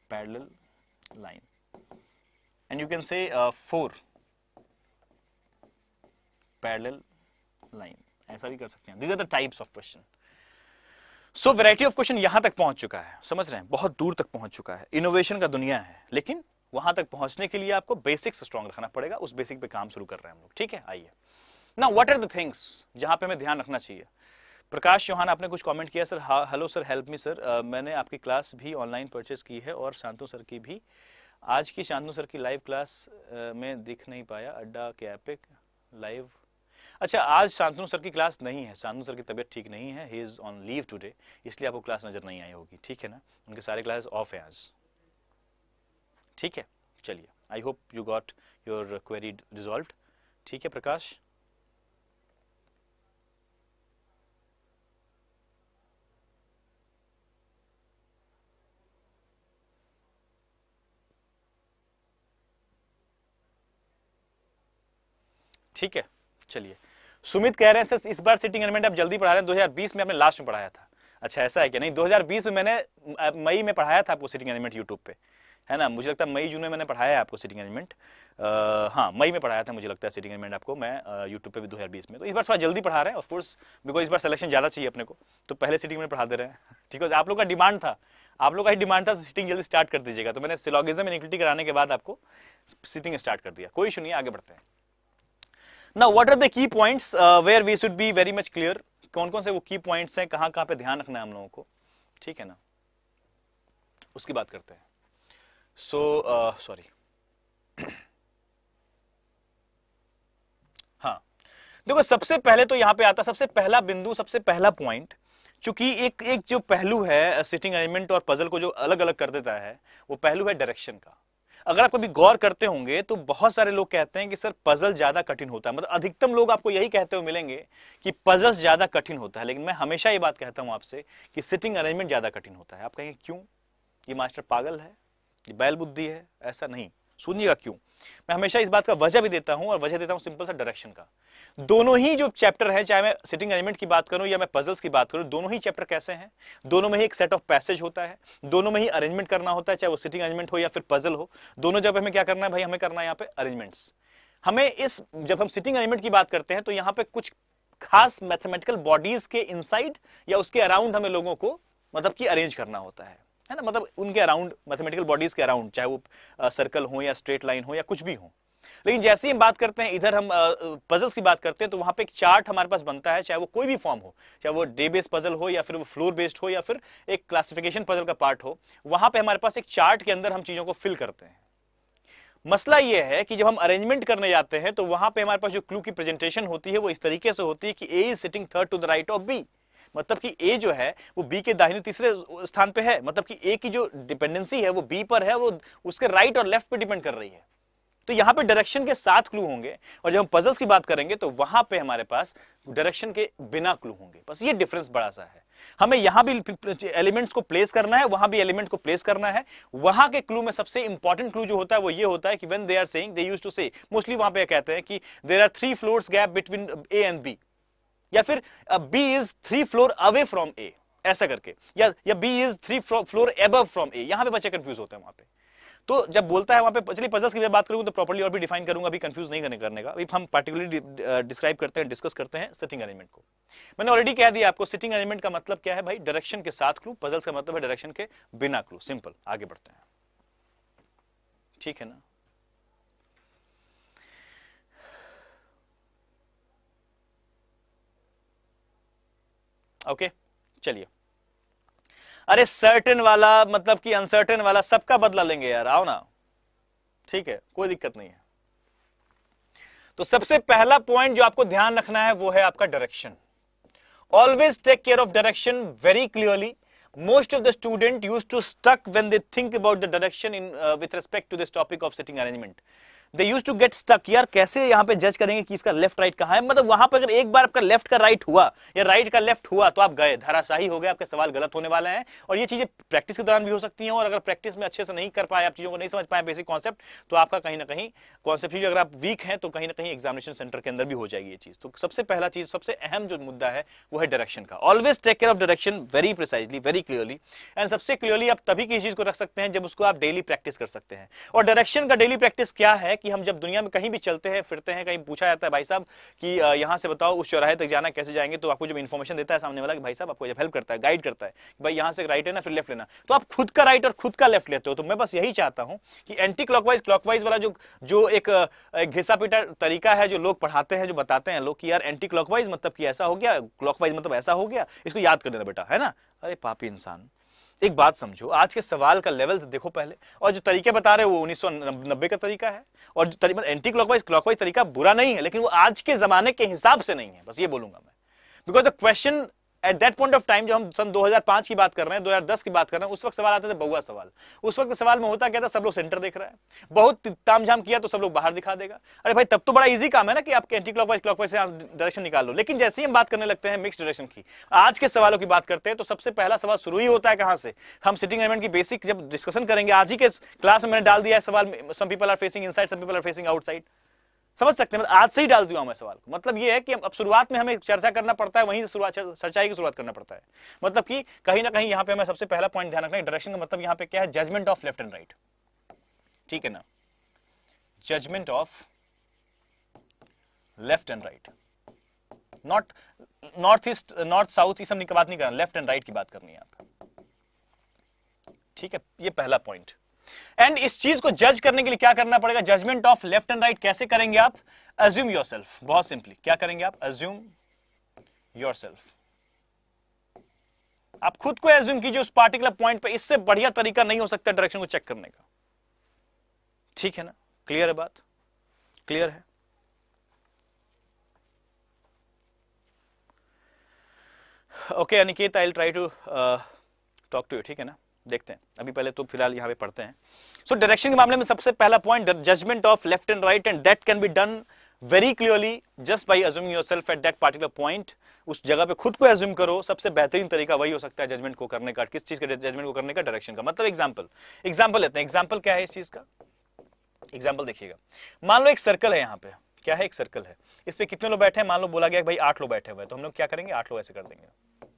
parallel line and you can say uh, 4 parallel line ऐसा भी कर सकते हैं these are the types of question so variety of question यहां तक पहुंच चुका है समझ रहे हैं बहुत दूर तक पहुंच चुका है इनोवेशन का दुनिया है लेकिन वहां तक पहुंचने के लिए आपको बेसिक्स स्ट्रांग रखना पड़ेगा उस बेसिक पे काम शुरू कर रहे हैं हम लोग ठीक है आइए ना व्हाट आर द थिंग्स जहां पे हमें ध्यान रखना चाहिए प्रकाश चौहान आपने कुछ कमेंट किया sir hello sir help me sir मैंने आपकी क्लास भी ऑनलाइन परचेज की है और शांतु सर की भी आज की शांतु सर की लाइव क्लास में दिख नहीं पाया अड्डा के ऐप लाइव अच्छा आज शांतनु सर की क्लास नहीं है शांतनु सर की तबीयत ठीक नहीं है he is on leave today इसलिए आपको क्लास नज़र नहीं आई होगी ठीक है ना उनके सारे क्लासेस ऑफ हैं आज ठीक है चलिए I hope you got your query resolve ठीक है प्रकाश ठीक है चलिए सुमित कह रहे हैं सर इस बार सिटिंग अरेंजमेंट आप जल्दी पढ़ा रहे हैं 2020 में आपने लास्ट में पढ़ाया था अच्छा ऐसा है क्या नहीं 2020 में मैंने मई में पढ़ाया था आपको सिटिंग अरेंजमेंट यूट्यूब पे है ना मुझे लगता है मई जून में मैंने पढ़ाया है आपको सिटिंग अरेंजमेंट हाँ मई में पढ़ाया था मुझे लगता है सिटिंग अरेंजमेंट आपको मैं यूट्यूब पे भी बीस में तो इस बार थोड़ा जल्दी पढ़ा रहे हैं ऑफकोर्स बिकॉज इस बार सिलेक्शन ज़्यादा चाहिए अपने को तो पहले सिटिंग में पढ़ा दे रहे हैं ठीक है आप लोग का डिमांड था आप लोग का ही डिमांड था सिटिंग जल्दी स्टार्ट कर दीजिएगा तो मैंने सिलॉगिज्म इनिक्विटी कराने के बाद आपको सिटिंग स्टार्ट कर दिया कोई इशू नहीं आगे बढ़ते हैं ना what are the key points where we should be very much clear कौन कौन से वो की पॉइंट्स हैं कहाँ कहाँ पे ध्यान रखना है हम लोगों को ठीक है ना उसकी बात करते हैं सो सॉरी uh, हाँ देखो सबसे पहले तो यहाँ पे आता सबसे पहला बिंदु सबसे पहला पॉइंट चूंकि एक एक जो पहलू है सिटिंग uh, अरेंजमेंट और पजल को जो अलग अलग कर देता है वो पहलू है डायरेक्शन का अगर आप कभी गौर करते होंगे तो बहुत सारे लोग कहते हैं कि सर पजल ज़्यादा कठिन होता है मतलब अधिकतम लोग आपको यही कहते हुए मिलेंगे कि पजल्स ज़्यादा कठिन होता है लेकिन मैं हमेशा ये बात कहता हूं आपसे कि सिटिंग अरेंजमेंट ज़्यादा कठिन होता है आप कहेंगे क्यों ये मास्टर पागल है ये बैल बुद्धि है ऐसा नहीं सुनिएगा क्यों मैं हमेशा इस बात का वजह भी देता हूं और वजह देता हूं सिंपल सा डायरेक्शन का दोनों ही जो चैप्टर है चाहे मैं सिटिंग अरेंजमेंट की बात करूं या मैं पजल्स की बात करूं दोनों ही चैप्टर कैसे हैं दोनों में ही एक सेट ऑफ पैसेज होता है दोनों में ही अरेंजमेंट करना होता है चाहे वो सिटिंग अरेंजमेंट हो या फिर पजल हो दोनों जगह हमें क्या करना है भाई हमें करना है यहाँ पे अरेंजमेंट्स हमें इस जब हम सिटिंग अरेंजमेंट की बात करते हैं तो यहाँ पे कुछ खास मैथमेटिकल बॉडीज के इनसाइड या उसके अराउंड हमें लोगों को मतलब कि अरेंज करना होता है है ना मतलब उनके अराउंड मैथमेटिकल बॉडीज के अराउंड चाहे वो सर्कल हो या स्ट्रेट लाइन हो या कुछ भी हो लेकिन जैसे ही हम बात करते हैं इधर हम पजल्स की बात करते हैं तो वहां पे एक चार्ट हमारे पास बनता है चाहे वो कोई भी फॉर्म हो चाहे वो डे बेस्ड पजल हो या फिर वो फ्लोर बेस्ड हो या फिर एक क्लासिफिकेशन पजल का पार्ट हो वहां पे हमारे पास एक चार्ट के अंदर हम चीजों को फिल करते हैं मसला यह है कि जब हम अरेंजमेंट करने जाते हैं तो वहां पे हमारे पास जो क्लू की प्रेजेंटेशन होती है वो इस तरीके से होती है कि A is sitting third to the right of B मतलब कि ए जो है वो बी के दाहिने तीसरे स्थान पे है मतलब कि ए की जो डिपेंडेंसी है वो बी पर है वो उसके राइट और लेफ्ट पे डिपेंड कर रही है तो यहाँ पे डायरेक्शन के साथ क्लू होंगे और जब हम पजल्स की बात करेंगे तो वहां पे हमारे पास डायरेक्शन के बिना क्लू होंगे बस ये डिफरेंस बड़ा सा है हमें यहाँ भी एलिमेंट्स को प्लेस करना है वहां भी एलिमेंट को प्लेस करना है वहां के क्लू में सबसे इंपॉर्टेंट क्लू जो होता है वो ये होता है कि when they are saying they to say mostly वहां पे कहते हैं कि there are three floors gap between A and B या फिर B is three floor away from A ऐसा करके या या B is three floor above from A यहां पे बच्चे कंफ्यूज होते हैं वहां पे तो जब बोलता है वहां पे चलिए पजल्स की बात करूंगा तो प्रॉपर्ली और भी डिफाइन करूंगा अभी कंफ्यूज नहीं करने करने का अभी हम पर्टिकुलरली डिस्क्राइब uh, करते हैं डिस्कस करते हैं सिटिंग अरेंजमेंट को मैंने ऑलरेडी कह दिया आपको सिटिंग अरेंजमेंट का मतलब क्या है भाई डायरेक्शन के साथ क्लू पजल्स का मतलब है डायरेक्शन के बिना क्लू सिंपल आगे बढ़ते हैं ठीक है ना ओके चलिए अरे सर्टेन वाला मतलब कि अनसर्टेन वाला सबका बदला लेंगे यार आओ ना ठीक है कोई दिक्कत नहीं है तो सबसे पहला पॉइंट जो आपको ध्यान रखना है वो है आपका direction always take care of direction very clearly most of the student use to stuck when they think about the direction in with respect to this topic of sitting arrangement they use to get stuck यार कैसे यहां पे जज करेंगे कि इसका left right कहां है मतलब वहां पर अगर एक बार आपका लेफ्ट का राइट हुआ या राइट का लेफ्ट हुआ तो आप गए धराशाही हो गए आपके सवाल गलत होने वाले हैं और ये चीजें प्रैक्टिस के दौरान भी हो सकती हैं और अगर प्रैक्टिस में अच्छे से नहीं कर पाए आप चीजों को नहीं समझ पाए बेसिक कॉन्सेप्ट तो आपका कहीं ना कहीं कॉन्सेप्ट अगर आप वीक है तो कहीं ना कहीं एग्जामिनेशन सेंटर के अंदर भी हो जाएगी ये चीज तो सबसे पहला चीज सबसे अहम जो मुद्दा है वो है डायरेक्शन का always take care of direction very precisely very clearly and सबसे क्लियरली आप तभी किसी चीज को रख सकते हैं जब उसको आप डेली प्रैक्टिस कर सकते हैं और डायरेक्शन का डेली प्रैक्टिस क्या है कि हम जब दुनिया में कहीं भी चलते हैं फिरते हैं कहीं पूछा जाता है भाई साहब कि यहाँ से बताओ उस चौराहे तक जाना कैसे जाएंगे तो आपको जब इन्फॉर्मेशन देता है सामने वाला कि भाई साहब आपको जब हेल्प करता है गाइड करता है कि भाई यहाँ से राइट है ना फिर लेफ्ट लेना तो आप खुद का राइट और खुद का लेफ्ट लेते हो तो मैं बस यही चाहता हूँ कि एंटी क्लॉकवाइज क्लॉकवाइज वाला जो जो एक घिसा पीटा तरीका है जो लोग पढ़ाते हैं जो बताते हैं लोग कि यार एंटी क्लॉकवाइज मतलब कि ऐसा हो गया क्लॉकवाइज मतलब ऐसा हो गया इसको याद कर लेना बेटा है ना अरे पापी इंसान एक बात समझो आज के सवाल का लेवल देखो पहले और जो तरीके बता रहे हो वो उन्नीस का तरीका है और जो तरीका एंटी क्लॉकवाइज क्लॉकवाइज तरीका बुरा नहीं है लेकिन वो आज के जमाने के हिसाब से नहीं है बस ये बोलूंगा मैं because the question at that point of time जो हम सन 2005 की बात कर रहे हैं 2010 की बात कर रहे हैं उस वक्त सवाल आते थे बहुआ सवाल उस वक्त सवाल में होता क्या था सब लोग सेंटर देख रहा है बहुत तामझाम किया तो सब लोग बाहर दिखा देगा अरे भाई तब तो बड़ा इजी काम है ना कि आप एंटी क्लॉकवाइज क्लॉकवाइज से डायरेक्शन निकाल लो लेकिन जैसे ही हम बात करने लगते हैं मिक्स डायरेक्शन की आज के सवालों की बात करते हैं तो सबसे पहला सवाल शुरू ही होता है कहां से हम सिटिंग एलिमेंट की बेसिक जब डिस्कशन करेंगे आज ही के क्लास में मैंने डाल दिया है सवाल some people are facing inside some people are facing outside समझ सकते हैं मतलब आज से ही डाल दिया मैं सवाल को मतलब ये है कि अब शुरुआत में हमें चर्चा करना पड़ता है वहीं से शुरुआत सच्चाई की शुरुआत करना पड़ता है मतलब कि कहीं ना कहीं यहाँ पे हमें सबसे पहला पॉइंट ध्यान रखना है डायरेक्शन का मतलब यहाँ पे क्या है judgement of left and right ठीक है ना judgement of left and right not north east north south ये सब बात नहीं करना लेफ्ट एंड राइट की बात करनी है आप ठीक है ये पहला पॉइंट एंड इस चीज को जज करने के लिए क्या करना पड़ेगा judgement of left and right कैसे करेंगे आप अज्यूम योर सेल्फ बहुत सिंपली क्या करेंगे आप अज्यूम योर सेल्फ आप खुद को एज्यूम कीजिए उस पार्टिकुलर पॉइंट पर इससे बढ़िया तरीका नहीं हो सकता डायरेक्शन को चेक करने का ठीक है ना क्लियर है बात क्लियर है okay Aniket I try to talk to you ठीक है ना देखते हैं अभी पहले तो फिलहाल यहां पे पढ़ते हैं सो so, डायरेक्शन के मामले में सबसे पहला point judgement of left and right and that can be done very clearly just by assuming yourself at that particular point उस जगह पे खुद को एज्यूम करो सबसे बेहतरीन तरीका वही हो सकता है जजमेंट को करने का किस चीज का जजमेंट को करने का डायरेक्शन का मतलब एग्जाम्पल एग्जाम्पल लेते हैं एग्जाम्पल क्या है इस चीज का एग्जाम्पल देखिएगा मान लो एक सर्कल है यहां पे क्या है एक सर्कल है इस पर कितने लोग बैठे हैं मान लो बोला गया भाई आठ लोग बैठे हुए तो हम लोग क्या करेंगे आठ लोग ऐसे कर देंगे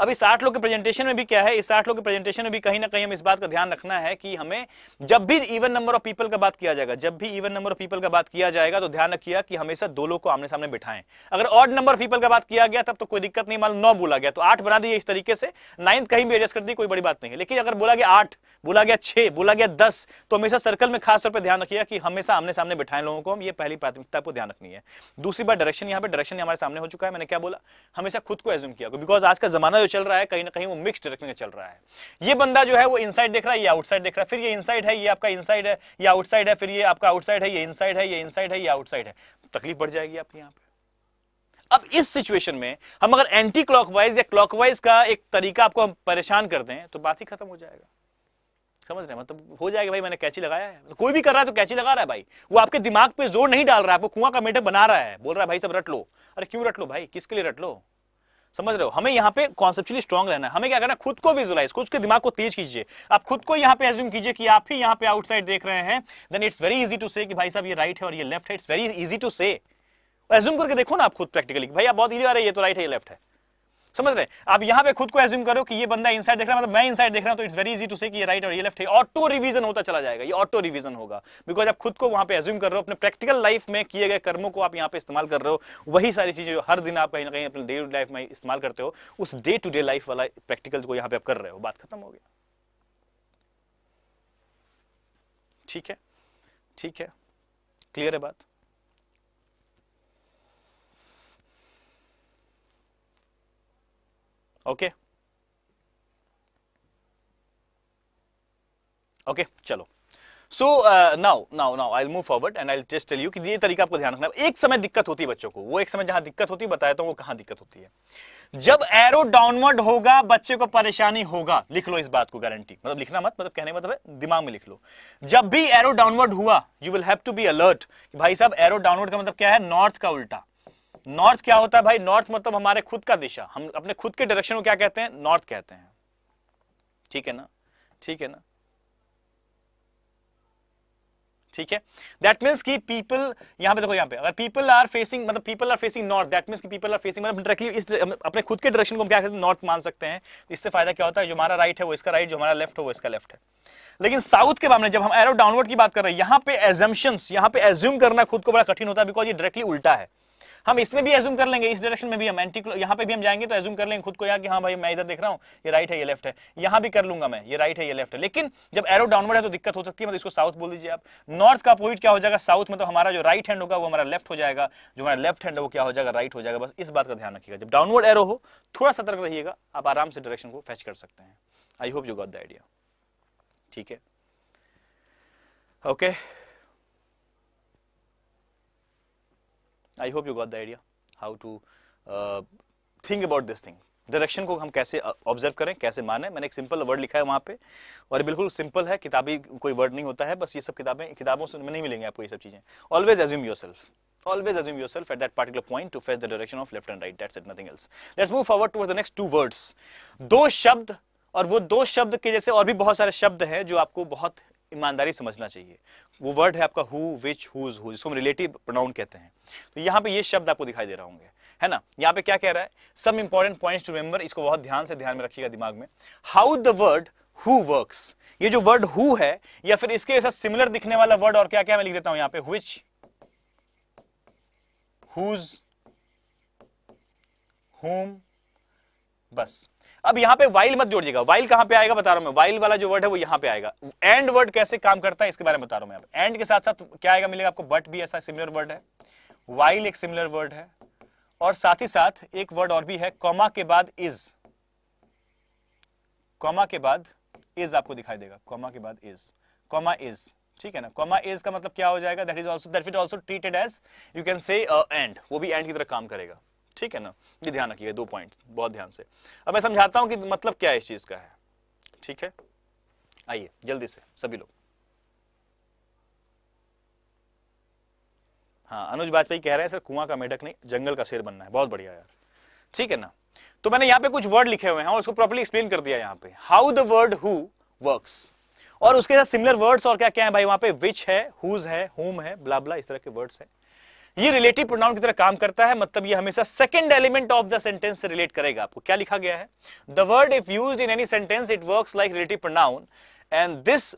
अब इस आठ लोग के प्रेजेंटेशन में भी क्या है इस आठ लोग के प्रेजेंटेशन में भी कहीं ना कहीं हम इस बात का ध्यान रखना है कि हमें जब भी इवन नंबर ऑफ पीपल का बात किया जाएगा जब भी इवन नंबर ऑफ पीपल का बात किया जाएगा तो ध्यान रखिएगा कि हमेशा दो लोग को आमने सामने बिठाएं अगर ऑड नंबर ऑफ पीपल का बात किया गया तब तो कोई दिक्कत नहीं मान नौ बोला गया तो आठ बना दिए इस तरीके से नाइन्थ कहीं भी एडजस्ट कर दी कोई बड़ी बात नहीं है लेकिन अगर बोला गया आठ बोला गया छह बोला गया दस तो हमेशा सर्कल में खासतौर पर ध्यान रखिएगा कि हमेशा आमने सामने बिठाएं लोगों को हम ये पहली प्राथमिकता को ध्यान रखनी है दूसरी बार डायरेक्शन यहाँ पर डायरेक्शन हमारे सामने हो चुका है मैंने क्या बोला हमेशा खुद को एज्यूम किया बिकॉज आज का जमाना जो चल रहा है कहीं ना कहीं वो मिक्स डायरेक्शन में चल रहा है ये बंदा जो है वो इनसाइड देख रहा है ये आउटसाइड देख रहा है फिर ये इनसाइड है ये आपका इनसाइड है ये आउटसाइड है फिर ये आपका आउटसाइड है ये इनसाइड है ये इनसाइड है ये आउटसाइड है तकलीफ बढ़ जाएगी आपके यहाँ पे अब इस सिचुएशन में हम अगर एंटी क्लॉकवाइज या क्लॉकवाइज का एक तरीका आपको हम परेशान कर दें तो बात ही खत्म हो जाएगा समझ रहे हैं मतलब हो जाएगा भाई मैंने कैची लगाया है कोई भी कर रहा है तो कैची लगा रहा है भाई वो आपके दिमाग पे जोर नहीं डाल रहा है आपको कुआं का मेढक बना रहा है बोल रहा है भाई सब रट लो अरे क्यों रट लो भाई किसके लिए रट लो समझ रहे हो हमें यहाँ पे कॉन्सेप्चुअली स्ट्रॉग रहना है हमें क्या करना खुद को विजुलाइज खुद के दिमाग को तेज कीजिए आप खुद को यहाँ पे एज्यूम कीजिए कि आप ही यहाँ पे आउटसाइड देख रहे हैं then it's very easy to say कि भाई साहब ये राइट है और ये लेफ्ट है it's very easy to say assume करके देखो ना आप खुद प्रैक्टिकली भाई आप बहुत इजी आ रहे ये तो राइट है ये लेफ्ट है समझ रहे आप यहां पे खुद को एज्यूम करो कि ये बंदा इनसाइड देख रहा है मतलब मैं इनसाइड देख रहा हूं तो it's very easy to say कि ये राइट और ये लेफ्ट है ऑटो रिवीजन होता चला जाएगा ये ऑटो रिवीजन होगा बिकॉज आप खुद को वहां पे एज्यूम कर रहे हो अपने प्रैक्टिकल लाइफ में किए गए कर्मों को आप यहां पे इस्तेमाल कर रहे हो वही सारी चीजें जो हर दिन आप कहीं ना कहीं अपने डे टू लाइफ में इस्तेमाल करते हो उस डे टू डे लाइफ वाला प्रैक्टिकल को यहां पर आप कर रहे हो बात खत्म हो गया ठीक है ठीक है क्लियर है बात ओके ओके चलो so now now now I move forward and I just tell you कि ये तरीका आपको ध्यान रखना एक समय दिक्कत होती है बच्चों को वो एक समय जहां दिक्कत होती है बताया तो वो कहां दिक्कत होती है जब एरो डाउनवर्ड होगा बच्चे को परेशानी होगा लिख लो इस बात को गारंटी मतलब लिखना मत मतलब कहने मतलब दिमाग में लिख लो जब भी एरो डाउनवर्ड हुआ you will have to be alert भाई साहब एरो डाउनवर्ड का मतलब क्या है नॉर्थ का उल्टा नॉर्थ क्या होता है भाई नॉर्थ मतलब हमारे खुद का दिशा हम अपने खुद के डायरेक्शन को क्या कहते हैं नॉर्थ कहते हैं ठीक है ना ठीक है ना ठीक है दैट मीन्स कि पीपल यहां पे देखो यहां पे अगर पीपल आर फेसिंग मतलब people are facing north that means कि पीपल आर फेसिंग मतलब डायरेक्टली इस अपने खुद के डायरेक्शन को हम क्या कहते हैं नॉर्थ मान सकते हैं इससे फायदा क्या होता है जो हमारा राइट है वो इसका राइट जो हमारा लेफ्ट है वो इसका लेफ्ट है लेकिन साउथ के मामले जब हम एरो डाउनवर्ड की बात कर रहे हैं यहां पे एजम्पन्स यहाँ पे एज्यूम करना खुद को बड़ा कठिन होता है बिकॉज ये डायरेक्टली उल्टा है हम इसमें भी एज्यूम कर लेंगे इस डायरेक्शन में भी हम एंटी यहाँ पे भी हम जाएंगे तो एज्यूम कर लेंगे खुद को यहाँ कि हाँ भाई मैं इधर देख रहा हूँ ये राइट है ये लेफ्ट है यहाँ भी कर लूंगा मैं ये राइट है ये लेफ्ट है लेकिन जब एरो डाउनवर्ड है तो दिक्कत हो सकती है मतलब इसको साउथ बोल दीजिए आप नॉर्थ का पॉइंट क्या हो जाएगा साउथ मतलब हमारा जो राइट हैंड होगा वो हमारा लेफ्ट हो जाएगा जो हमारा लेफ्ट हैंड है वो क्या हो जाएगा राइट हो जाएगा बस इस बात का ध्यान रखिएगा जब डाउनवर्ड एरो हो थोड़ा सतर्क रहिएगा आप आराम से डायरेक्शन को फैच कर सकते हैं I hope you got the idea ठीक है okay okay. I hope you got the idea how to think about this thing direction को हम कैसे ऑब्जर्व uh, करें कैसे माने मैंने एक सिंपल वर्ड लिखा है वहाँ पे और बिल्कुल सिंपल है किताबी कोई वर्ड नहीं होता है बस ये सब किताबें किताबों से नहीं मिलेंगे आपको ये सब चीज़ें always assume yourself assume assume yourself at that particular point to face the direction of left and right that's it nothing else let's move forward towards the next two words do और वो दो शब्द के जैसे और भी बहुत सारे शब्द हैं जो आपको बहुत ईमानदारी समझना चाहिए वो वर्ड है आपका हु विच हुज हु जिसको हम रिलेटिव प्रोनाउन कहते हैं तो यहाँ पे ये शब्द आपको दिखाई दे रहा होंगे है ना यहाँ पे क्या कह रहा है some important points to remember इसको बहुत ध्यान से ध्यान में रखिएगा दिमाग में how the word who works ये जो वर्ड हु है या फिर इसके ऐसा सिमिलर दिखने वाला वर्ड और क्या क्या मैं लिख देता हूं यहाँ पे विच हुज हुम बस अब यहां पे वाइल मत जोड़िएगा वाइल कहां पे आएगा बता रहा हूं मैं वाइल वाला जो वर्ड है वो यहां पे आएगा एंड वर्ड कैसे काम करता है इसके बारे में बता रहा हूं मैं एंड के साथ साथ क्या आएगा मिलेगा आपको बट भी ऐसा सिमिलर वर्ड है वाइल एक सिमिलर वर्ड है और साथ ही साथ एक वर्ड और भी है कॉमा के बाद इज कॉमा के बाद इज आपको दिखाई देगा कॉमा के बाद इज कॉमा इज ठीक है ना कॉमा इज का मतलब क्या हो जाएगा that is also that is also treated as you can say and वो भी एंड की तरह काम करेगा ठीक है ना ये ध्यान रखिएगा दो पॉइंट बहुत ध्यान से अब मैं समझाता हूं कि मतलब क्या इस चीज़ का है ठीक है आइए जल्दी से सभी लोग हाँ अनुज वाजपेयी कह रहे हैं सर कुआं का मेढक नहीं जंगल का शेर बनना है बहुत बढ़िया यार ठीक है ना तो मैंने यहां पे कुछ वर्ड लिखे हुए हैं और उसको प्रॉपरली एक्सप्लेन कर दिया यहां पे how the word who works और उसके साथ सिमिलर वर्ड्स और क्या क्या है भाई वहां पे विच है हुज है होम है ब्लाबला इस तरह के वर्ड्स हैं ये रिलेटिव प्रोनाउन की तरह काम करता है मतलब ये हमेशा second element of the sentence से रिलेट करेगा आपको क्या लिखा गया है the word if use in any sentence it work like relative pronoun and this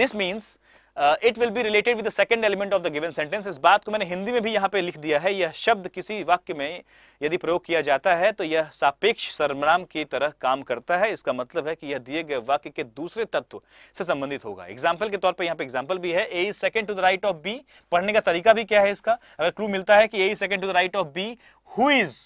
this means it will be related with the second element of the given sentence इस बात को मैंने हिंदी में भी यहाँ पे लिख दिया है यह शब्द किसी वाक्य में यदि प्रयोग किया जाता है तो यह सापेक्ष सर्वनाम की तरह काम करता है इसका मतलब है कि यह दिए गए वाक्य के दूसरे तत्व से संबंधित होगा एग्जाम्पल के तौर पर यहाँ पे एग्जाम्पल भी है A is second to the right of B पढ़ने का तरीका भी क्या है इसका अगर क्लू मिलता है कि A is second to the right of B who is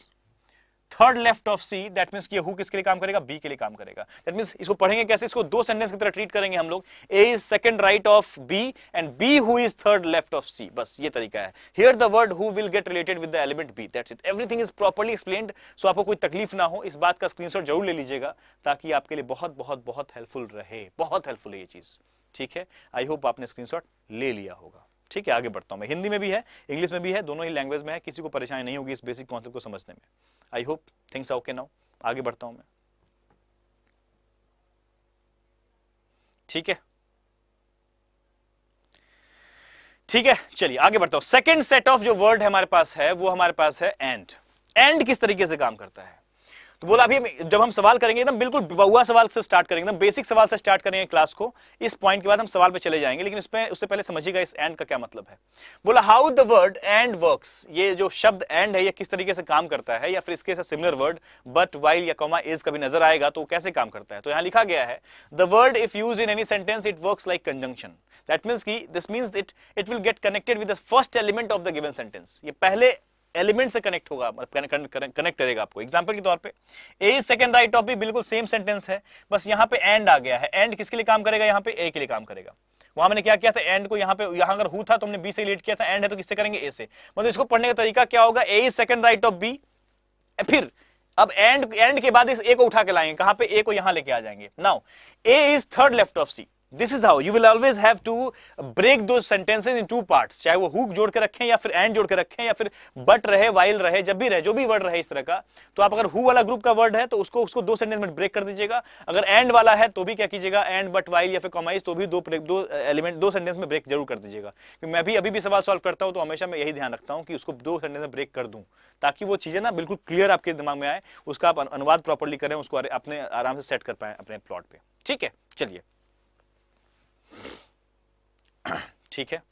third left of C that mean ये हु किसके लिए काम करेगा बी के लिए काम करेगा दैट मीन इसको पढ़ेंगे कैसे इसको दो सेंटेंस की तरह ट्रीट करेंगे हम लोग A is second right of B and B who is third left of C बस ये तरीका है here the word who will get related with the element B that's it everything is properly explain so आपको कोई तकलीफ ना हो इस बात का स्क्रीनशॉट जरूर ले लीजिएगा ताकि आपके लिए बहुत बहुत बहुत हेल्पफुल रहे बहुत हेल्पफुल है ये चीज़ ठीक है आई होप आपने स्क्रीनशॉट ले लिया होगा ठीक है आगे बढ़ता हूँ मैं हिंदी में भी है इंग्लिश में भी है दोनों ही लैंग्वेज में है किसी को परेशानी नहीं होगी इस बेसिक कॉन्सेप्ट को समझने में I hope things okay now आगे बढ़ता हूँ मैं ठीक है ठीक है चलिए आगे बढ़ता हूं सेकेंड सेट ऑफ जो वर्ड हमारे पास है वो हमारे पास है एंड एंड किस तरीके से काम करता है तो बोला अभी जब हम सवाल करेंगे एकदम बिल्कुल बउआ सवाल से स्टार्ट करेंगे एकदम बेसिक सवाल से स्टार्ट करेंगे क्लास को इस पॉइंट के बाद हम सवाल पे चले जाएंगे लेकिन उसमें उससे पहले समझिएगा इस एंड का क्या मतलब है बोला how the word and works ये जो शब्द एंड है ये किस तरीके से काम करता है या फिर इसके साथ सिमिलर वर्ड बट वाइल या कॉमा इज कभी नजर आएगा तो कैसे काम करता है तो यहाँ लिखा गया है the word if use in any sentence it work like conjunction that means की this means it it will get connected with the first element of the given sentence ये पहले एलिमेंट से कनेक्ट होगा मतलब कनेक्ट करेगा आपको example के तौर पे A is second right of B बिल्कुल सेम सेंटेंस है बस यहां पे एंड आ गया है एंड किसके लिए काम करेगा यहां पे ए के लिए काम करेगा वहां मैंने क्या किया था एंड को यहां पे यहां अगर हु था तो हमने बी से रिलेट किया था एंड है तो किससे करेंगे ए से मतलब इसको पढ़ने का तरीका क्या होगा A is second right of B फिर अब एंड एंड के बाद इस ए को उठा के लाएंगे कहां पे ए को यहां लेके आ जाएंगे now A is third left of C this is how you will always have to break दो सेंटेंसेज इन टू पार्ट चाहे वो हुक जोड़ के रखें या फिर एंड जोड़ के रखें या फिर बट रहे वाइल रहे जब भी रहे जो भी वर्ड रहे इस तरह का तो आप अगर हु वाला ग्रुप का वर्ड है तो उसको उसको दो सेंटेंस में ब्रेक कर दीजिएगा अगर एंड वाला है तो भी क्या कीजिएगा एंड बट वाइल या फिर कॉमाइज तो भी दो दो एलिमेंट दो सेंटेंस में ब्रेक जरूर कर दीजिएगा क्योंकि मैं भी अभी भी सवाल सॉल्व करता हूँ तो हमेशा मैं यही ध्यान रखता हूँ कि उसको दो सेंटेंस में ब्रेक कर दूँ ताकि वो चीज़ें ना बिल्कुल क्लियर आपके दिमाग में आए उसका आप अनुवाद प्रॉपरली करें उसको अपने आराम से सेट कर पाए अपने प्लॉट पर ठीक है चलिए ठीक है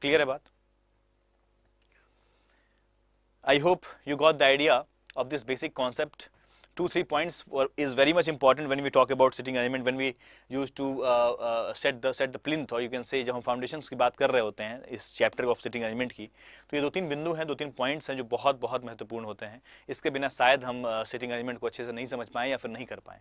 क्लियर है बात I hope you got the idea of this basic concept two, three points were, is very much important when we talk about sitting arrangement, when we used to uh, uh, set the set the plinth or you can say जब हम foundations की बात कर रहे होते हैं इस chapter of sitting arrangement की तो ये दो तीन बिंदु हैं दो तीन points हैं जो बहुत बहुत महत्वपूर्ण होते हैं इसके बिना शायद हम uh, sitting arrangement को अच्छे से नहीं समझ पाएँ या फिर नहीं कर पाएँ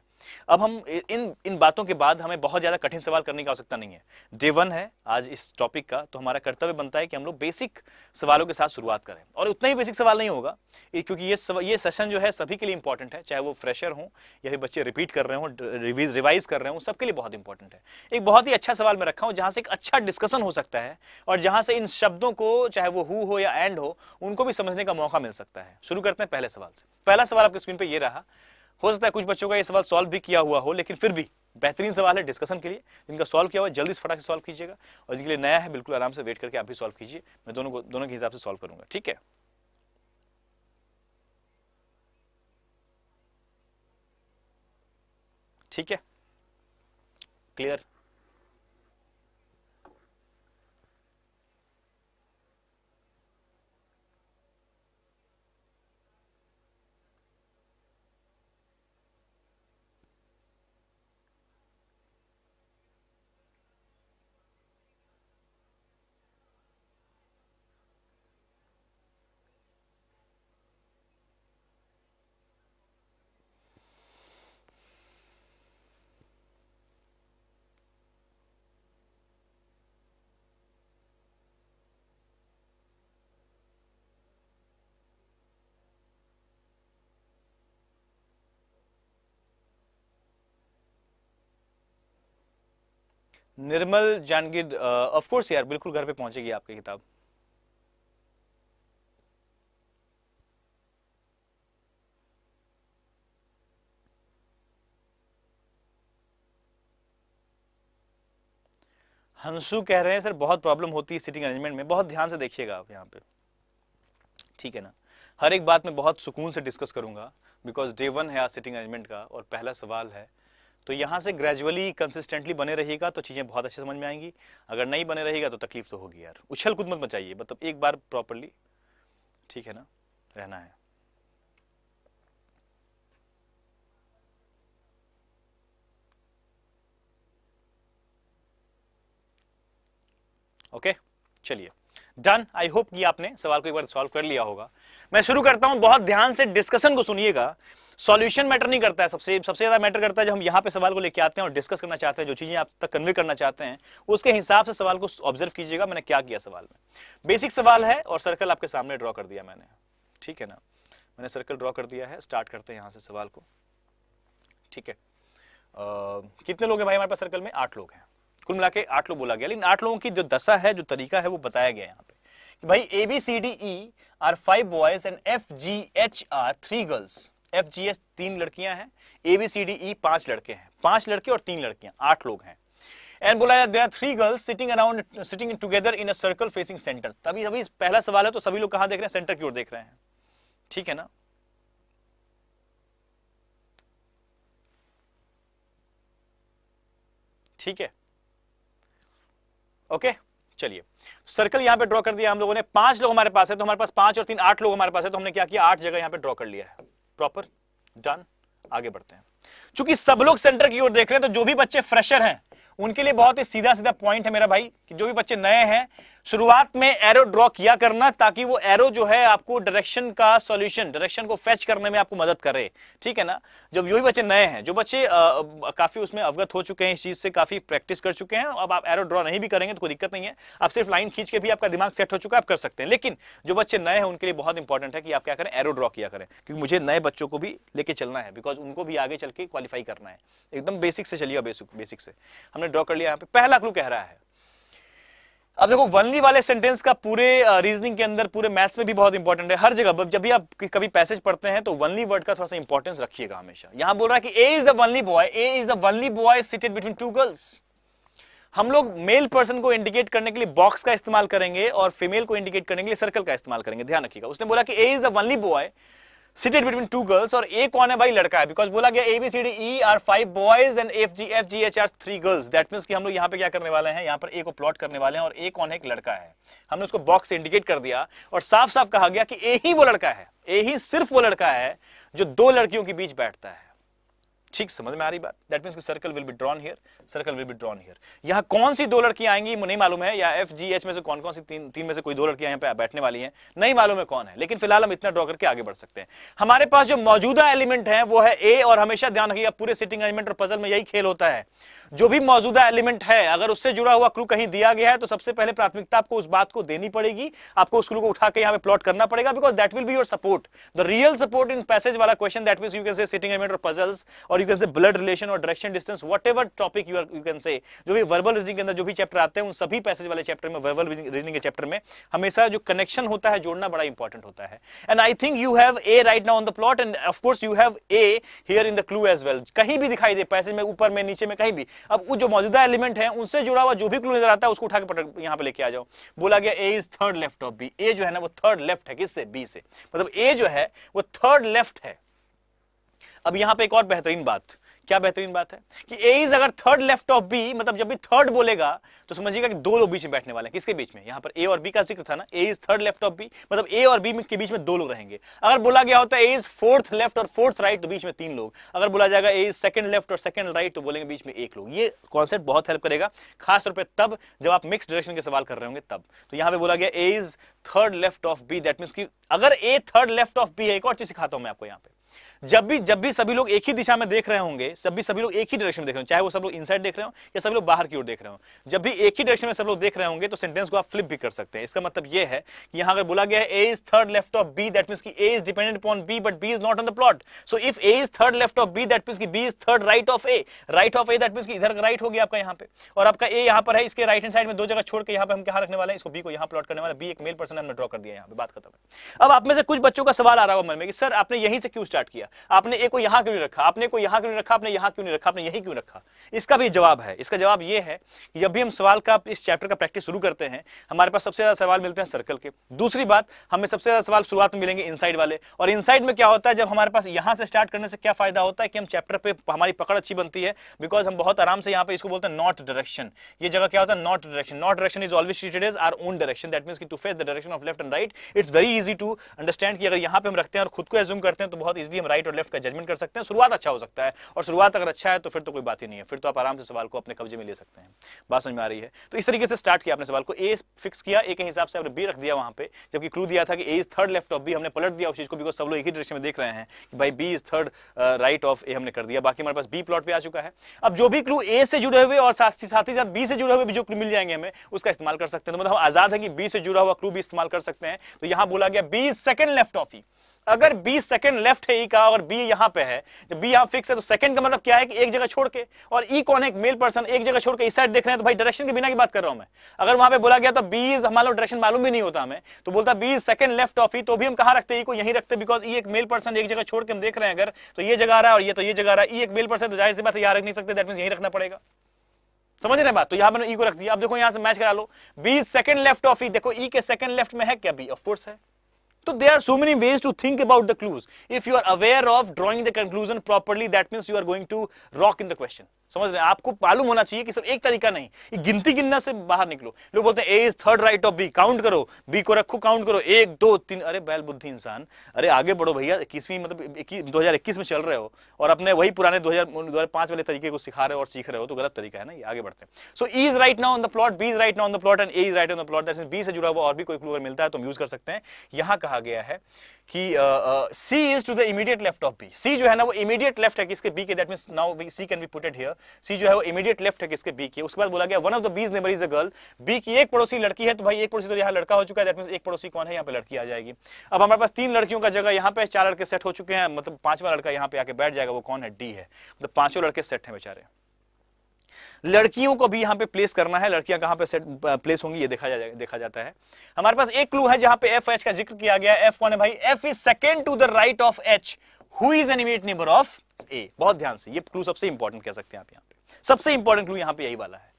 अब हम इन इन बातों के बाद हमें बहुत ज़्यादा कठिन सवाल करने की आवश्यकता नहीं है डे वन है आज इस टॉपिक का तो हमारा कर्तव्य बनता है कि हम लोग बेसिक सवालों के साथ शुरुआत करें और उतना ही बेसिक सवाल नहीं होगा क्योंकि ये सव, ये सेशन जो है सभी के लिए इंपॉर्टेंट है चाहे वो फ्रेशर हों या फिर बच्चे रिपीट कर रहे हों रिवीज रिवाइज कर रहे हों सबके लिए बहुत इंपॉर्टेंट है एक बहुत ही अच्छा सवाल मैं रखा हूँ जहाँ से एक अच्छा डिस्कशन हो सकता है और जहाँ से इन शब्दों को चाहे वो हु हो या एंड हो उनको भी समझने का मौका मिल सकता है शुरू करते हैं पहले सवाल से पहला सवाल आपके स्क्रीन पर यह रहा हो सकता है कुछ बच्चों का ये सवाल सॉल्व भी किया हुआ हो लेकिन फिर भी बेहतरीन सवाल है डिस्कशन के लिए जिनका सॉल्व किया हुआ है जल्दी से फटाक से सॉल्व कीजिएगा और जिनके लिए नया है बिल्कुल आराम से वेट करके आप भी सॉल्व कीजिए मैं दोनों को दोनों के हिसाब से सॉल्व करूंगा ठीक है ठीक है क्लियर निर्मल जानगिर ऑफ कोर्स यार बिल्कुल घर पे पहुंचेगी आपकी किताब हंसू कह रहे हैं सर बहुत प्रॉब्लम होती है सिटिंग अरेंजमेंट में बहुत ध्यान से देखिएगा आप यहाँ पे ठीक है ना हर एक बात में बहुत सुकून से डिस्कस करूंगा बिकॉज डे वन है आज सिटिंग अरेंजमेंट का और पहला सवाल है तो यहाँ से ग्रेजुअली कंसिस्टेंटली बने रहेगा तो चीज़ें बहुत अच्छे समझ में आएंगी अगर नहीं बने रहेगा तो तकलीफ तो होगी यार उछल कूद मत मचाइए मतलब एक बार प्रॉपरली ठीक है ना रहना है ओके okay? चलिए डन आई होप कि आपने सवाल को एक बार सॉल्व कर लिया होगा मैं शुरू करता हूं बहुत ध्यान से डिस्कशन को सुनिएगा सॉल्यूशन मैटर नहीं करता है सबसे सबसे ज़्यादा मैटर करता है जब हम यहाँ पे सवाल को लेके आते हैं और डिस्कस करना चाहते हैं जो चीज़ें आप तक कन्वे करना चाहते हैं उसके हिसाब से सवाल को ऑब्जर्व कीजिएगा मैंने क्या किया सवाल में बेसिक सवाल है और सर्कल आपके सामने ड्रॉ कर दिया मैंने ठीक है ना मैंने सर्कल ड्रॉ कर दिया है स्टार्ट करते हैं यहाँ से सवाल को ठीक है कितने लोग हैं भाई हमारे पास सर्कल में आठ लोग हैं कुल मिला के आठ लोग बोला गया लेकिन आठ लोगों की जो दशा है जो तरीका है वो बताया गया यहाँ पे कि भाई A B C D E are five boys and F G H are three girls F G S तीन लड़कियां हैं ए बी सी डी ई पांच लड़के हैं पांच लड़के और तीन लड़कियां आठ लोग हैं एंड बोला there three girls sitting around sitting together in a circle facing centre तभी अभी पहला सवाल है तो सभी लोग कहां देख रहे हैं सेंटर की ओर देख रहे हैं ठीक है ना ठीक है ओके चलिए सर्कल यहां पे ड्रॉ कर दिया हम लोगों ने पांच लोग हमारे पास है तो हमारे पास पांच और तीन आठ लोग हमारे पास है तो हमने क्या किया आठ जगह यहां पे ड्रॉ कर लिया है प्रॉपर डन आगे बढ़ते हैं चूंकि सब लोग सेंटर की ओर देख रहे हैं तो जो भी बच्चे फ्रेशर हैं उनके लिए बहुत ही सीधा सीधा पॉइंट है मेरा भाई कि जो भी बच्चे नए हैं शुरुआत में एरो ड्रॉ किया करना ताकि वो एरो जो है आपको डायरेक्शन का सॉल्यूशन डायरेक्शन को फैच करने में आपको मदद करे ठीक है ना जब यही बच्चे नए हैं जो बच्चे आ, काफी उसमें अवगत हो चुके हैं इस चीज से काफी प्रैक्टिस कर चुके हैं अब आप एरो ड्रॉ नहीं भी करेंगे तो कोई दिक्कत नहीं है आप सिर्फ लाइन खींच के भी आपका दिमाग सेट हो चुका है आप कर सकते हैं लेकिन जो बच्चे नए हैं उनके लिए बहुत इंपॉर्टेंट है कि आप क्या करें एरो ड्रॉ किया करें क्योंकि मुझे नए बच्चों को भी लेके चलना है बिकॉज उनको भी आगे चल के क्वालिफाई करना है एकदम बेसिक से चलिए बेसिक बेसिक से हमने ड्रॉ कर लिया यहाँ पे पहला क्लू कह रहा है अब देखो वनली वाले सेंटेंस का पूरे रीजनिंग के अंदर पूरे मैथ्स में भी बहुत इंपॉर्टेंट है हर जगह जब भी आप कभी पैसेज पढ़ते हैं तो वनली वर्ड का थोड़ा सा इंपॉर्टेंस रखिएगा हमेशा यहां बोल रहा है कि A is the only boy A is the only boy seated between two girls हम लोग मेल पर्सन को इंडिकेट करने के लिए बॉक्स का इस्तेमाल करेंगे और फीमेल को इंडिकेट करने के लिए सर्कल का इस्तेमाल करेंगे ध्यान रखिएगा उसने बोला कि A is the only boy seated between two girls और ए कौन है भाई लड़का है बिकॉज बोला गया A B C D E are five boys and F G F G H are three girls that means कि हम लोग यहाँ पे क्या करने वाले हैं यहाँ पर ए को प्लॉट करने वाले हैं और ए कौन है एक लड़का है हमने उसको बॉक्स इंडिकेट कर दिया और साफ साफ कहा गया कि ए ही वो लड़का है ए ही सिर्फ वो लड़का है जो दो लड़कियों के बीच बैठता है ठीक समझ में आ रही बात that mean circle will be drawn here circle will be drawn here यहां कौन सी दो लड़की आएंगी नहीं मालूम है या एफ जी एच में से कौन कौन सी तीन तीन में से कोई दो लड़कियां यहां पे बैठने वाली हैं नहीं मालूम है कौन है लेकिन फिलहाल हम इतना ड्रॉ करके आगे बढ़ सकते हैं हमारे पास जो मौजूदा एलिमेंट है वो है ए और हमेशा ध्यान रखिएगा पूरे सिटिंग अरेंजमेंट और पजल में यही खेल होता है जो भी मौजूदा एलिमेंट है अगर उससे जुड़ा हुआ क्लू कहीं दिया गया है तो सबसे पहले प्राथमिकता आपको उस बात को देनी पड़ेगी आपको उस क्लू को उठाकर के यहाँ पे प्लॉट करना पड़ेगा because that will be your support the real support in passage वाला question that mean you can say sitting element और पजल्स और you can say blood relation और direction distance whatever topic you you can say जो भी verbal reasoning के अंदर जो भी चैप्टर आते हैं उन सभी पैसेज वाले चैप्टर में वर्बल रीजनिंग के चैप्टर में हमेशा जो कनेक्शन होता है जोड़ना बड़ा इंपॉर्टेंट होता है and I think you have a right now on the plot and of course you have a here in the clue as well कहीं भी दिखाई दे पैसेज में ऊपर में नीचे में कहीं भी अब वो जो मौजूदा एलिमेंट है उनसे जुड़ा हुआ जो भी क्लू नजर आता है उसको उठा के पटक यहाँ पे लेके आ जाओ बोला गया A is third left of B A जो है ना वो थर्ड लेफ्ट है किससे बी से मतलब ए जो है वो थर्ड लेफ्ट है अब यहां पे एक और बेहतरीन बात क्या बेहतरीन बात है कि ए इज अगर थर्ड लेफ्ट ऑफ बी मतलब जब भी थर्ड बोलेगा तो समझिएगा कि दो लोग बीच में बैठने वाले हैं किसके बीच में यहां पर ए और बी का जिक्र था ना A is third left of B मतलब ए और बी के बीच में दो लोग रहेंगे अगर बोला गया होता है ए इज फोर्थ लेफ्ट और फोर्थ राइट तो बीच में तीन लोग अगर बोला जाएगा ए इज सेकंड लेफ्ट और सेकंड राइट तो बोलेंगे बीच में एक लोग ये कॉन्सेप्ट बहुत हेल्प करेगा खासतौर पर तब जब आप मिक्स डायरेक्शन के सवाल कर रहे होंगे तब तो यहाँ पर बोला गया A is third left of B that mean की अगर A third left of B है एक और चीज सिखाता हूं मैं आपको यहाँ पर जब भी जब भी सभी लोग एक ही दिशा में देख रहे होंगे जब भी सभी लोग एक ही डायरेक्शन में देख रहे हो चाहे वो सब लोग इनसाइड देख रहे हो या सभी लोग बाहर की ओर देख रहे हो जब भी एक ही डायरेक्शन में सब लोग देख रहे होंगे तो सेंटेंस को आप फ्लिप भी कर सकते हैं इसका मतलब यह है कि यहां अगर बोला गया है A is third left of B that mean की A is dependent upon B but B is not on the plot so if A is third left of B that mean की B is third right of A right of A that mean की इधर right हो गया आपका यहाँ पे और आपका ए यहाँ पर है इसके राइट हैंड साइड में दो जगह छोड़ के यहाँ पर हम क्या रखने वाले हैं इसको बी को यहाँ प्लॉट करने वाला बी एक मेल पर्सन हमने ड्रॉ कर दिया यहाँ पे बात खत्म अब आप में से कुछ बच्चों का सवाल आ रहा होगा मन में कि सर आपने यहीं से क्यों स्टार्ट किया आपने ए को यहां क्यों नहीं रखा आपने को यहां क्यों नहीं रखा आपने यहां क्यों नहीं रखा आपने यही क्यों रखा इसका भी जवाब है इसका जवाब यह है कि जब भी हम सवाल का इस चैप्टर का प्रैक्टिस शुरू करते हैं हमारे पास सबसे ज़्यादा सवाल मिलते हैं सर्कल के दूसरी बात हमें सबसे ज़्यादा सवाल शुरुआत में मिलेंगे इनसाइड वाले और इनसाइड में क्या होता है जब हमारे पास यहां से स्टार्ट करने से क्या फायदा होता है कि हम चैप्टर पर हमारी पकड़ अच्छी बनती है बिकॉज हम बहुत आराम से यहां पर इसको बोलते हैं नॉट डायरेक्शन ये जगह क्या होता है not direction not direction is always treated as our own direction that mean to face the direction of left and right it's very easy to understand कि अगर यहां पर हम रखते हैं और खुद को एज्यूम करते हैं तो बहुत इजिली हम राइट और लेफ्ट का जजमेंट कर सकते हैं शुरुआत अच्छा हो सकता है और शुरुआत अगर अच्छा है तो फिर तो कोई बात ही नहीं है फिर तो आप आराम से सवाल को अपने कब्जे में ले सकते हैं बात समझ में आ रही है तो इस तरीके से स्टार्ट किया आपने सवाल को ए फिक्स किया ए के हिसाब से आपने बी रख दिया वहां पर जबकि क्लू दिया था कि A is third left of B हमने पलट दिया उस चीज को बिकॉज सब लोग एक ही डायरेक्शन में देख रहे हैं कि भाई B is third right of A हमने कर दिया बाकी हमारे पास बी प्लॉट पे आ चुका है अब जो भी क्लू ए से जुड़े हुए और साथ ही साथ बी से जुड़े हुए भी जो क्लू मिल जाएंगे हमें उसका इस्तेमाल कर सकते हैं तो मतलब आजाद है कि बी से जुड़ा हुआ क्लू भी इस्तेमाल कर सकते हैं तो यहां बोला गया बी सेकंड लेफ्ट ऑफ ही अगर बी सेकंड लेफ्ट है ई e का और बी यहाँ पे है जब बी यहां फिक्स है तो सेकंड का मतलब क्या है कि एक जगह छोड़ के और ई e कौन है एक मेल पर्सन एक जगह छोड़ के इस साइड देख रहे हैं तो भाई डायरेक्शन के बिना की बात कर रहा हूं मैं अगर वहां पे बोला गया तो बी इज हमारा डायरेक्शन मालूम भी नहीं होता हमें तो बोलता B second left of E तो भी हम कहा रखते ई e को यहीं रखते बिकॉज ई e एक मेल पर्सन एक जगह छोड़ के हम देख रहे हैं अगर तो ये जगह आ रहा है और ये तो ये जगह आ रहा है ई e एक मेल पर्सन तो जाहिर सी बात यहां यहाँ रख नहीं सकते दैट मींस यहीं रखना पड़ेगा समझ रहे हैं बात तो यहां मैंने ई को रख दिया अब देखो यहाँ से मैच करा लो B second left of E देखो ई के सेकंड लेफ्ट में है क्या बी ऑफ कोर्स है तो they are so many ways to think about the clues if you are aware of drawing the conclusion properly that mean you are going to rock in the question समझ रहे हैं आपको मालूम होना चाहिए कि सिर्फ एक तरीका नहीं ये गिनती गिनना से बाहर निकलो लोग बोलते हैं A is third right of B count करो बी को रखो काउंट करो एक दो तीन अरे बैल बुद्धि इंसान अरे आगे बढ़ो भैया इक्कीसवीं मतलब दो हजार इक्कीस में चल रहे हो और अपने वही पुराने दो हजार दो हजार पांच वाले तरीके को सिखा रहे हो और सीख रहे हो तो गलत तरीका है ना ये आगे बढ़ते हैं so E is right now on the plot B is right now on the plot and A is right on the plot that B से जुड़ा हुआ और भी कोई क्लू मिलता है तो हम यूज कर सकते हैं यहां कहा कहा गया है कि C is to the immediate left of B C जो है ना वो इमीडिएट लेफ्ट है किसके बी के that mean now C can be putted here C जो है वो इमीडिएट लेफ्ट है किसके बी के उसके बाद बोला गया one of the B's neighbour is a girl B की एक पड़ोसी लड़की है तो भाई एक पड़ोसी तो यहाँ लड़का हो चुका है दैट मीन एक पड़ोसी कौन है यहाँ पे लड़की आ जाएगी अब हमारे पास तीन लड़कियों का जगह यहाँ पे चार लड़के सेट हो चुके हैं मतलब पांचवा लड़का यहाँ पे आके बैठ जाएगा वो कौन है डी है मतलब पांचों लड़के सेट है बेचारे लड़कियों को भी यहाँ पे प्लेस करना है लड़कियां कहाँ पे सेट प्लेस होंगी ये देखा जा, देखा जाता है हमारे पास एक क्लू है जहां पे एफ एच का जिक्र किया गया एफ वन है भाई F is second to the right of H who is an immediate neighbour of A बहुत ध्यान से ये क्लू सबसे इंपॉर्टेंट कह सकते हैं आप यहाँ पे सबसे इंपॉर्टेंट क्लू यहाँ पे यही वाला है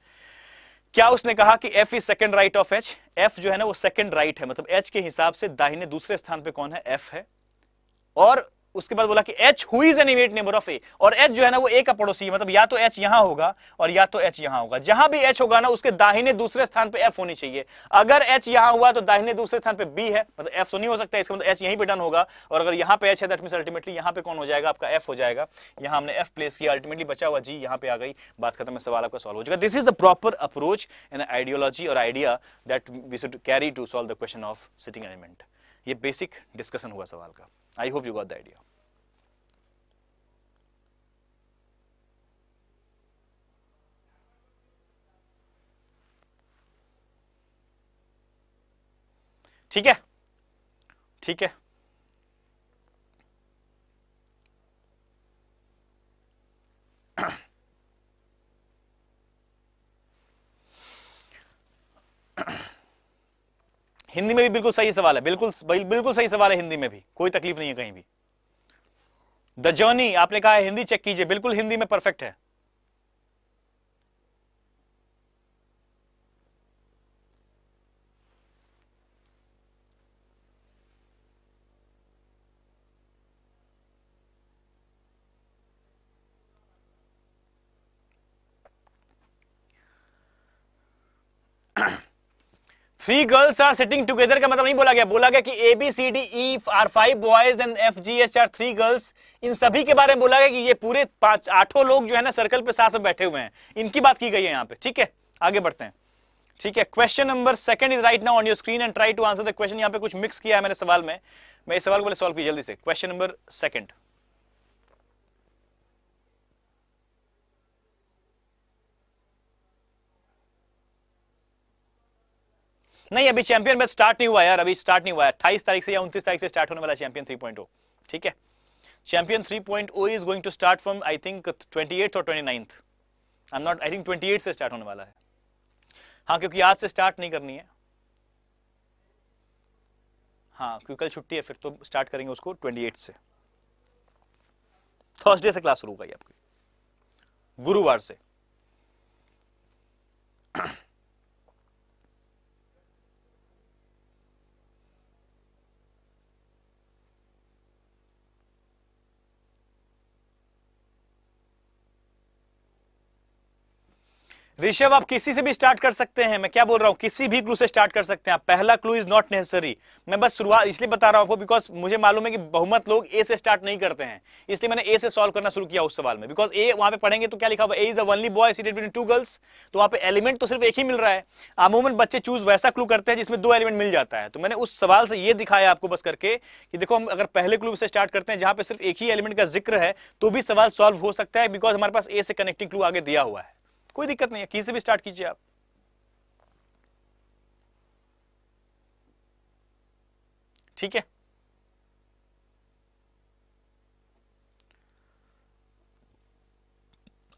क्या उसने कहा कि F is second right of H F जो है ना वो सेकेंड राइट right है मतलब एच के हिसाब से दाहिने दूसरे स्थान पर कौन है एफ है और उसके बाद बोला कि H who is an immediate neighbour of A और एच जो है ना वो ए का पड़ोसी है मतलब या तो एच यहां होगा और या तो एच यहां होगा जहां भी एच होगा ना उसके दाहिने दूसरे स्थान पे एफ होनी चाहिए अगर एच यहां हुआ तो दाहिने दूसरे स्थान पे बी है मतलब एफ तो नहीं हो सकता इसका मतलब एच यहीं पे डन होगा और अगर यहां पे एच है दैट मींस अल्टीमेटली यहां पे कौन हो जाएगा आपका एफ हो जाएगा यहां हमने एफ प्लेस किया अल्टीमेटली बचा हुआ जी यहां पे आ गई बात खत्म है सवाल आपका सॉल्व हो जाएगा this is the proper approach in ideology और idea that we should carry to solve the question of sitting arrangement ये बेसिक डिस्कशन हुआ सवाल का I hope you got the idea ठीक है ठीक है हिंदी में भी बिल्कुल सही सवाल है बिल्कुल बिल्कुल सही सवाल है हिंदी में भी कोई तकलीफ नहीं है कहीं भी द जर्नी आपने कहा है हिंदी चेक कीजिए बिल्कुल हिंदी में परफेक्ट है three girls are sitting together का मतलब नहीं बोला गया बोला गया कि A B C D E are five boys and F G H are three girls in सभी के बारे में बोला गया कि ये पूरे पांच आठों लोग जो है ना सर्कल पे साथ में बैठे हुए हैं इनकी बात की गई है यहाँ पे ठीक है आगे बढ़ते हैं ठीक है question number second is right now on your screen and try to answer the question यहाँ पे कुछ मिक्स किया है मैंने सवाल में मैं इस सवाल को सॉल्व की जल्दी से क्वेश्चन नंबर सेकंड नहीं अभी चैंपियन मैच स्टार्ट नहीं हुआ यार अभी स्टार्ट नहीं हुआ है अट्ठाईस तारीख से या उनतीस तारीख से स्टार्ट होने वाला चैंपियन थ्री पॉइंट ठीक है champion three point is going to start from I think twenty और twenty ninth I am not I think twenty से स्टार्ट होने वाला है हाँ क्योंकि आज से स्टार्ट नहीं करनी है हाँ क्योंकि कल छुट्टी है फिर तो स्टार्ट करेंगे उसको ट्वेंटी एट से थर्सडे से क्लास शुरू होगा आपकी गुरुवार से ऋषभ आप किसी से भी स्टार्ट कर सकते हैं मैं क्या बोल रहा हूँ किसी भी क्लू से स्टार्ट कर सकते हैं आप पहला क्लू इज नॉट नेसेसरी मैं बस शुरुआत इसलिए बता रहा हूँ आपको बिकॉज मुझे मालूम है कि बहुमत लोग ए से स्टार्ट नहीं करते हैं इसलिए मैंने ए से सॉल्व करना शुरू किया उस सवाल में बिकॉज ए वहाँ पे पढ़ेंगे तो क्या लिखा हुआ A is only boy seated between two girls तो वहाँ पे एलिमेंट तो सिर्फ एक ही मिल रहा है अमूमन बच्चे चूज वैसा क्लू करते हैं जिसमें दो एलिमेंट मिल जाता है तो मैंने उस सवाल से ये दिखाया आपको बस करके कि देखो हम अगर पहले क्लू से स्टार्ट करते हैं जहाँ पे सिर्फ एक ही एलिमेंट का जिक्र है तो भी सवाल सॉल्व हो सकता है बिकॉज हमारे पास ए से कनेक्टिंग क्लू आगे दिया हुआ है कोई दिक्कत नहीं है कहीं से भी स्टार्ट कीजिए आप ठीक है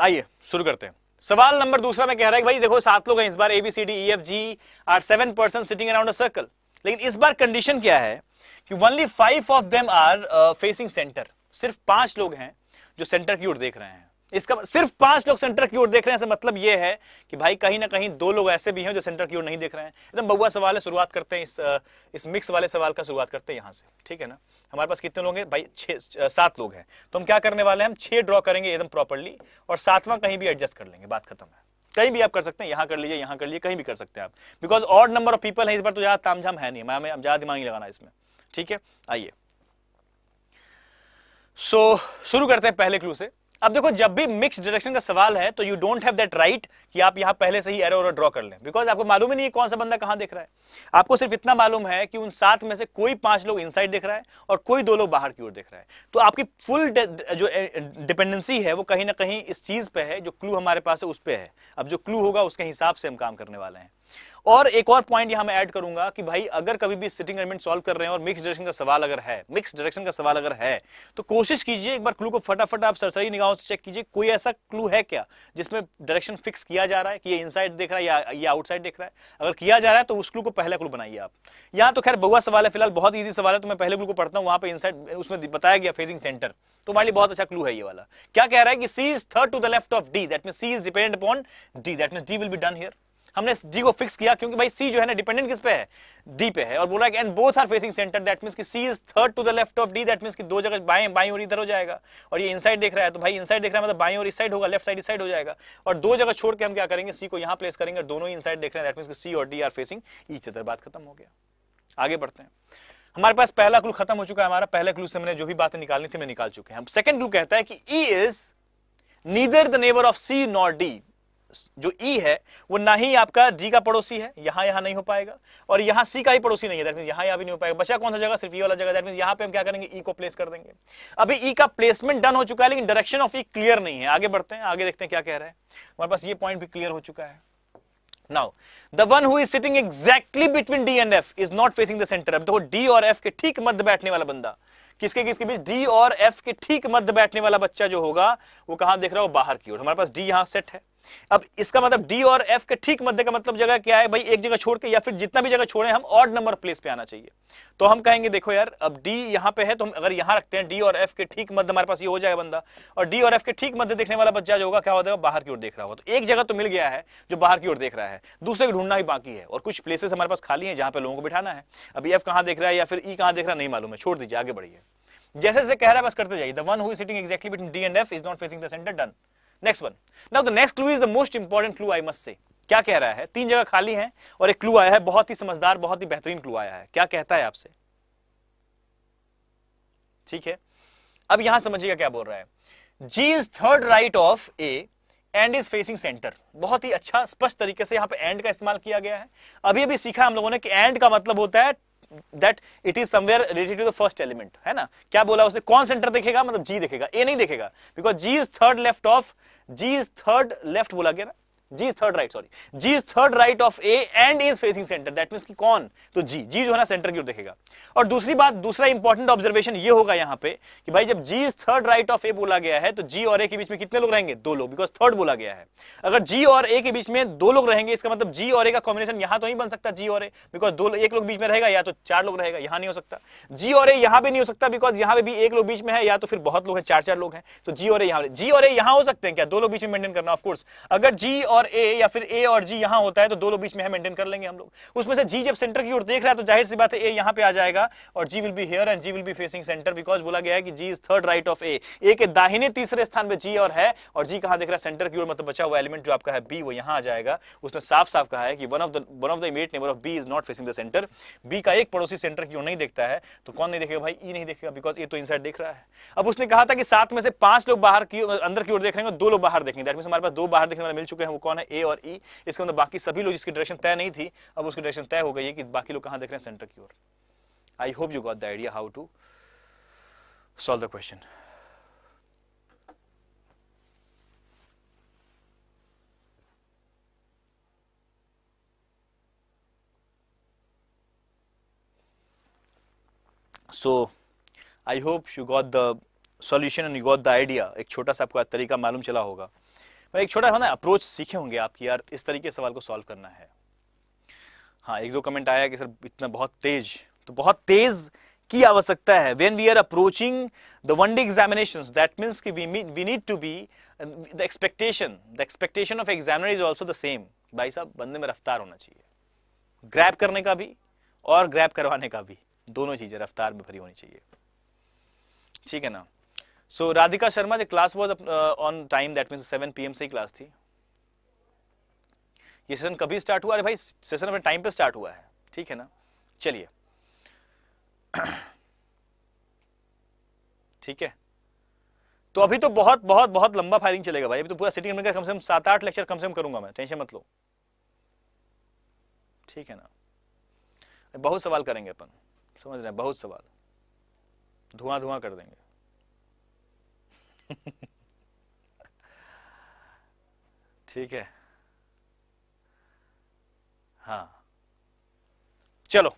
आइए शुरू करते हैं सवाल नंबर दूसरा में कह रहा है कि भाई देखो सात लोग हैं इस बार A B C D F G are seven person sitting around circle लेकिन इस बार कंडीशन क्या है कि only five of them are facing centre सिर्फ पांच लोग हैं जो सेंटर की ओर देख रहे हैं इसका सिर्फ पांच लोग सेंटर की ओर देख रहे हैं ऐसा मतलब यह है कि भाई कहीं ना कहीं दो लोग ऐसे भी हैं जो सेंटर की ओर नहीं देख रहे हैं एकदम बउआ सवाल है शुरुआत करते हैं इस इस मिक्स वाले सवाल का शुरुआत करते हैं यहाँ से ठीक है ना हमारे पास कितने लोग हैं भाई छः सात लोग हैं तो हम क्या करने वाले हैं हम छः ड्रॉ करेंगे एकदम प्रॉपरली और सातवां कहीं भी एडजस्ट कर लेंगे बात खत्म है कहीं भी आप कर सकते हैं यहाँ कर लीजिए यहाँ कर लीजिए कहीं भी कर सकते हैं आप because odd number of people है इस बार तो ज़्यादा तामझाम है नहीं मैं ज़्यादा दिमाग नहीं लगाना इसमें ठीक है आइए सो शुरू करते हैं पहले क्लू से अब देखो जब भी मिक्स डायरेक्शन का सवाल है तो you don't have that right कि आप यहां पहले से ही एरो और ड्रॉ कर लें बिकॉज आपको मालूम ही नहीं है कौन सा बंदा कहां देख रहा है आपको सिर्फ इतना मालूम है कि उन सात में से कोई पांच लोग इनसाइड देख रहा है और कोई दो लोग बाहर की ओर देख रहा है तो आपकी फुल जो डिपेंडेंसी है वो कहीं ना कहीं इस चीज़ पे है जो क्लू हमारे पास है उस पर है अब जो क्लू होगा उसके हिसाब से हम काम करने वाले हैं और एक और पॉइंट यहां मैं ऐड करूंगा कि भाई अगर कभी भी सिटिंग अरेंजमेंट सॉल्व कर रहे हैं और मिक्स डायरेक्शन का सवाल अगर है मिक्स डायरेक्शन का सवाल अगर है तो कोशिश कीजिए एक बार क्लू को फटाफट आप सरसरी निगाहों से चेक कीजिए कोई ऐसा क्लू है क्या जिसमें डायरेक्शन फिक्स किया जा रहा है कि ये इनसाइड देख रहा है या ये आउटसाइड देख रहा है अगर किया जा रहा है तो उस क्लू को पहला क्लू बनाइए आप यहां तो खैर बहुआ सवाल है फिलहाल बहुत ईजी सवाल है तो मैं पहले क्लू को पढ़ता हूँ वहां पर इनसाइड उसमें बताया गया फेजिंग सेंटर तो हमारे लिए बहुत अच्छा क्लू है ये वाला क्या कह रहा है कि C is third to the left of D that mean C is depend upon D that mean D will be done here हमने डी को फिक्स किया क्योंकि भाई सी जो है ना डिपेंडेंट किस पे है डी पे है और बोला and both are facing centre that mean की C is third to the left of D that mean की दो जगह बाएं बाई और इधर हो जाएगा और ये इनसाइड देख रहा है तो भाई इनसाइड देख रहा है मतलब बाई और इस साइड होगा लेफ्ट साइड इस साइड हो जाएगा और दो जगह छोड़ के हम क्या करेंगे सी को यहाँ प्लेस करेंगे दोनों ही इनसाइड देख रहे हैं दैट मीन सी और D are facing each other बात खत्म हो गया आगे बढ़ते हैं हमारे पास पहला क्लू खत्म हो चुका है हमारा पहले क्लू से हमने जो भी बातें निकालनी थी मैं निकाल चुके हैं हम सेकंड क्लू कहता है कि E is neither the neighbour of C not D जो ई e है वो ना ही आपका डी का पड़ोसी है यहां यहां नहीं हो पाएगा और यहां सी का ही पड़ोसी नहीं है यहां यहां भी नहीं हो पाएगा बचा कौन सा जगह सिर्फ ई वाला जगह दैट मीन यहाँ पे हम क्या करेंगे ई e को प्लेस कर देंगे अभी ई e का प्लेसमेंट डन हो चुका है लेकिन डायरेक्शन ऑफ ई क्लियर नहीं है आगे बढ़ते हैं आगे देखते हैं क्या कह रहे हैं हमारे पास ये पॉइंट भी क्लियर हो चुका है Now, the one who is sitting exactly between D and F is not facing the center. अब देखो D और F के ठीक मध्य बैठने वाला बंदा किसके किसके बीच डी और एफ के ठीक मध्य बैठने वाला बच्चा जो होगा वो कहां देख रहा हो बाहर की ओर हमारे पास डी यहां सेट है अब इसका मतलब डी और एफ के ठीक मध्य का मतलब जगह क्या है भाई एक जगह छोड़ के या फिर जितना भी जगह छोड़े हम ऑड नंबर प्लेस पे आना चाहिए तो हम कहेंगे देखो यार अब डी यहाँ पे है तो हम अगर यहां रखते हैं डी और एफ के ठीक मध्य हमारे पास ये हो जाएगा बंदा और डी और एफ के ठीक मध्य देखने वाला बच्चा जो होगा क्या होता है बाहर की ओर देख रहा होगा तो एक जगह तो मिल गया है जो बाहर की ओर देख रहा है दूसरे को ढूंढना ही बाकी है और कुछ प्लेसेस हमारे पास खाली है जहां पर लोगों को बिठाना है अभी एफ कहां देख रहा है या फिर ई कहां देख रहा नहीं मालूम है छोड़ दीजिए आगे बढ़िए जैसे जैसे कह रहा है बस करते जाइए the one who is sitting exactly between D and F is not facing the centre done next one now the next clue is the most important clue I must say क्या कह रहा है तीन जगह खाली हैं और एक क्लू आया है बहुत ही समझदार बहुत ही बेहतरीन क्लू आया है क्या कहता है आपसे ठीक है अब यहां समझिएगा क्या बोल रहा है G is third right of A and is facing centre बहुत ही अच्छा स्पष्ट तरीके से यहां पे एंड का इस्तेमाल किया गया है अभी अभी सीखा हम लोगों ने कि एंड का मतलब होता है that it is somewhere related to the first element है ना क्या बोला उसने कौन सेंटर देखेगा मतलब जी देखेगा ए नहीं देखेगा because G is third left of G is third left बोला गया ना G is third right sorry G is third right of A and is facing center. That means कि कौन तो G. G जो है ना center की ओर देखेगा और दूसरी बात दूसरा important observation ये होगा यहाँ पे कि भाई जब G is third right of A बोला गया है तो G और A के बीच में कितने लोग रहेंगे दो लोग Because third बोला गया है अगर G और A के बीच में दो लोग रहेंगे इसका मतलब G और A का combination यहाँ तो नहीं बन सकता G और A. Because दो एक लोग बीच में रहेगा या तो चार लोग रहेगा यहाँ नहीं हो सकता G और A यहाँ भी नहीं हो सकता बिकॉज यहाँ पे भी एक लोग बीच में है या तो फिर बहुत लोग हैं चार चार लोग हैं तो G और A यहाँ G और A यहाँ हो सकते हैं क्या दो लोग बीच में मेंटेन करना ऑफकोर्स अगर G और और ए या फिर ए और जी यहां होता है तो दोनों बीच में है मेंटेन कर लेंगे हम लोग उसमें से जी जब सेंटर की ओर देख रहा है तो जाहिर सी बात है ए यहां पे आ जाएगा और G will be here and G will be facing centre because बोला गया है कि G is third right of A A के दाहिने तीसरे स्थान पर जी और है और जी कहां देख रहा है सेंटर की ओर मतलब बचा हुआ एलिमेंट जो आपका है बी वो यहां आ जाएगा उसने साफ साफ कहा है कि one of the one of the immediate neighbour of B is not facing the centre B का एक पड़ोसी सेंटर की ओर नहीं देखता है तो कौन नहीं देखेगा भाई ई e नहीं देखेगा बिकॉज ए तो इनसाइड देख रहा है अब उसने कहा था कि सात में से पांच लोग बाहर की अंदर की ओर देख रहे हैं दो लोग बाहर देखेंगे दैट मीन हमारे पास दो बाहर देखने वाले मिल चुके हैं वो कौन है ए और ई e. इसके अंदर बाकी सभी लोग जिसकी डायरेक्शन तय नहीं थी अब उसकी डायरेक्शन तय हो गई है कि बाकी लोग कहाँ देख रहे हैं सेंटर की ओर I hope you got the idea how to solve the question so I hope you got the solution and you got the idea एक छोटा सा आपको तरीका मालूम चला होगा मैं एक छोटा ना अप्रोच सीखे होंगे आपकी यार इस तरीके सवाल को सॉल्व करना है हाँ एक दो कमेंट आया कि सर इतना बहुत तेज तो बहुत तेज की आवश्यकता है when we are approaching the one day examination that means we we need to be the expectation the expectation of examiner is also the same भाई साहब बंदे में रफ्तार होना चाहिए ग्रैप करने का भी और ग्रैप करवाने का भी दोनों चीजें रफ्तार में भरी होनी चाहिए ठीक है ना so Radhika Sharma ji class was on time that mean seven P M से ही क्लास थी ये सेशन कभी स्टार्ट हुआ अरे भाई सेशन अपने टाइम पे स्टार्ट हुआ है ठीक है ना चलिए ठीक है तो अभी तो बहुत बहुत बहुत लंबा फायरिंग चलेगा भाई अभी तो पूरा सिटिंग का कम से कम सात आठ लेक्चर कम से कम करूंगा मैं टेंशन मत लो ठीक है ना बहुत सवाल करेंगे अपन समझ रहे हैं बहुत सवाल धुआं धुआं कर देंगे ठीक है हाँ चलो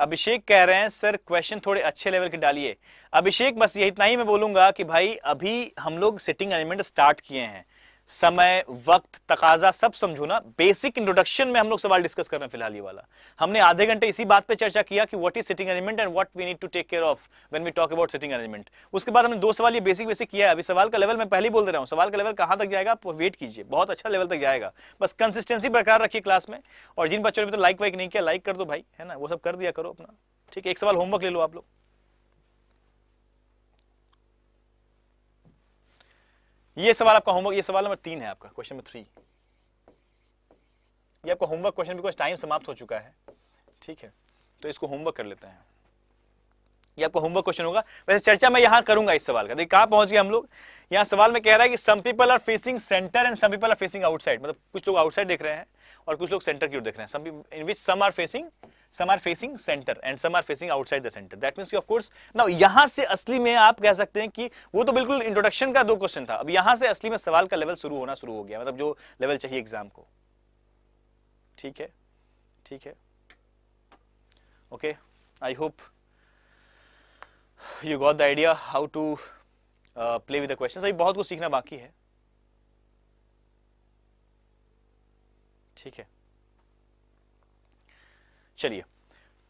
अभिषेक कह रहे हैं सर क्वेश्चन थोड़े अच्छे लेवल के डालिए अभिषेक बस यही इतना ही मैं बोलूंगा कि भाई अभी हम लोग सिटिंग अरेंजमेंट स्टार्ट किए हैं समय वक्त तकाजा सब समझो ना बेसिक इंट्रोडक्शन में हम लोग सवाल डिस्कस कर रहे हैं फिलहाल ये वाला हमने आधे घंटे इसी बात पे चर्चा किया कि what is sitting arrangement and what we need to take care of when we talk about sitting arrangement उसके बाद हमने दो सवाल ये बेसिक बेसिक किया है अभी सवाल का लेवल मैं पहले बोल दे रहा हूँ सवाल का लेवल कहां तक जाएगा आप वेट कीजिए बहुत अच्छा लेवल तक जाएगा बस कंसिस्टेंसी बरकरार रखिए क्लास में और जिन बच्चों ने तो लाइक वाइक नहीं किया लाइक कर दो भाई है ना वो सब कर दिया करो अपना ठीक है एक सवाल होमवर्क ले लो आप लोग ये सवाल आपका होमवर्क ये सवाल नंबर तीन है आपका क्वेश्चन नंबर थ्री ये आपका होमवर्क क्वेश्चन बिकॉज टाइम समाप्त हो चुका है ठीक है तो इसको होमवर्क कर लेते हैं ये आपका होमवर्क क्वेश्चन होगा वैसे चर्चा मैं यहां करूंगा इस सवाल का देखिए कहां पहुंच गए हम लोग यहां सवाल में कह रहा है कि some people are facing centre and some people are facing outside मतलब कुछ लोग आउटसाइड देख रहे हैं और कुछ लोग सेंटर की ओर देख रहे हैं some in which some are facing some are facing center and some are facing outside the center that means you of course now yahan se asli mein aap keh sakte hain ki wo to bilkul introduction ka do question tha ab yahan se asli mein sawal ka level shuru hona shuru ho gaya matlab jo level chahiye exam ko theek hai theek hai okay i hope you got the idea how to uh, play with the questions abhi bahut kuch सीखना baki hai ठीक है चलिए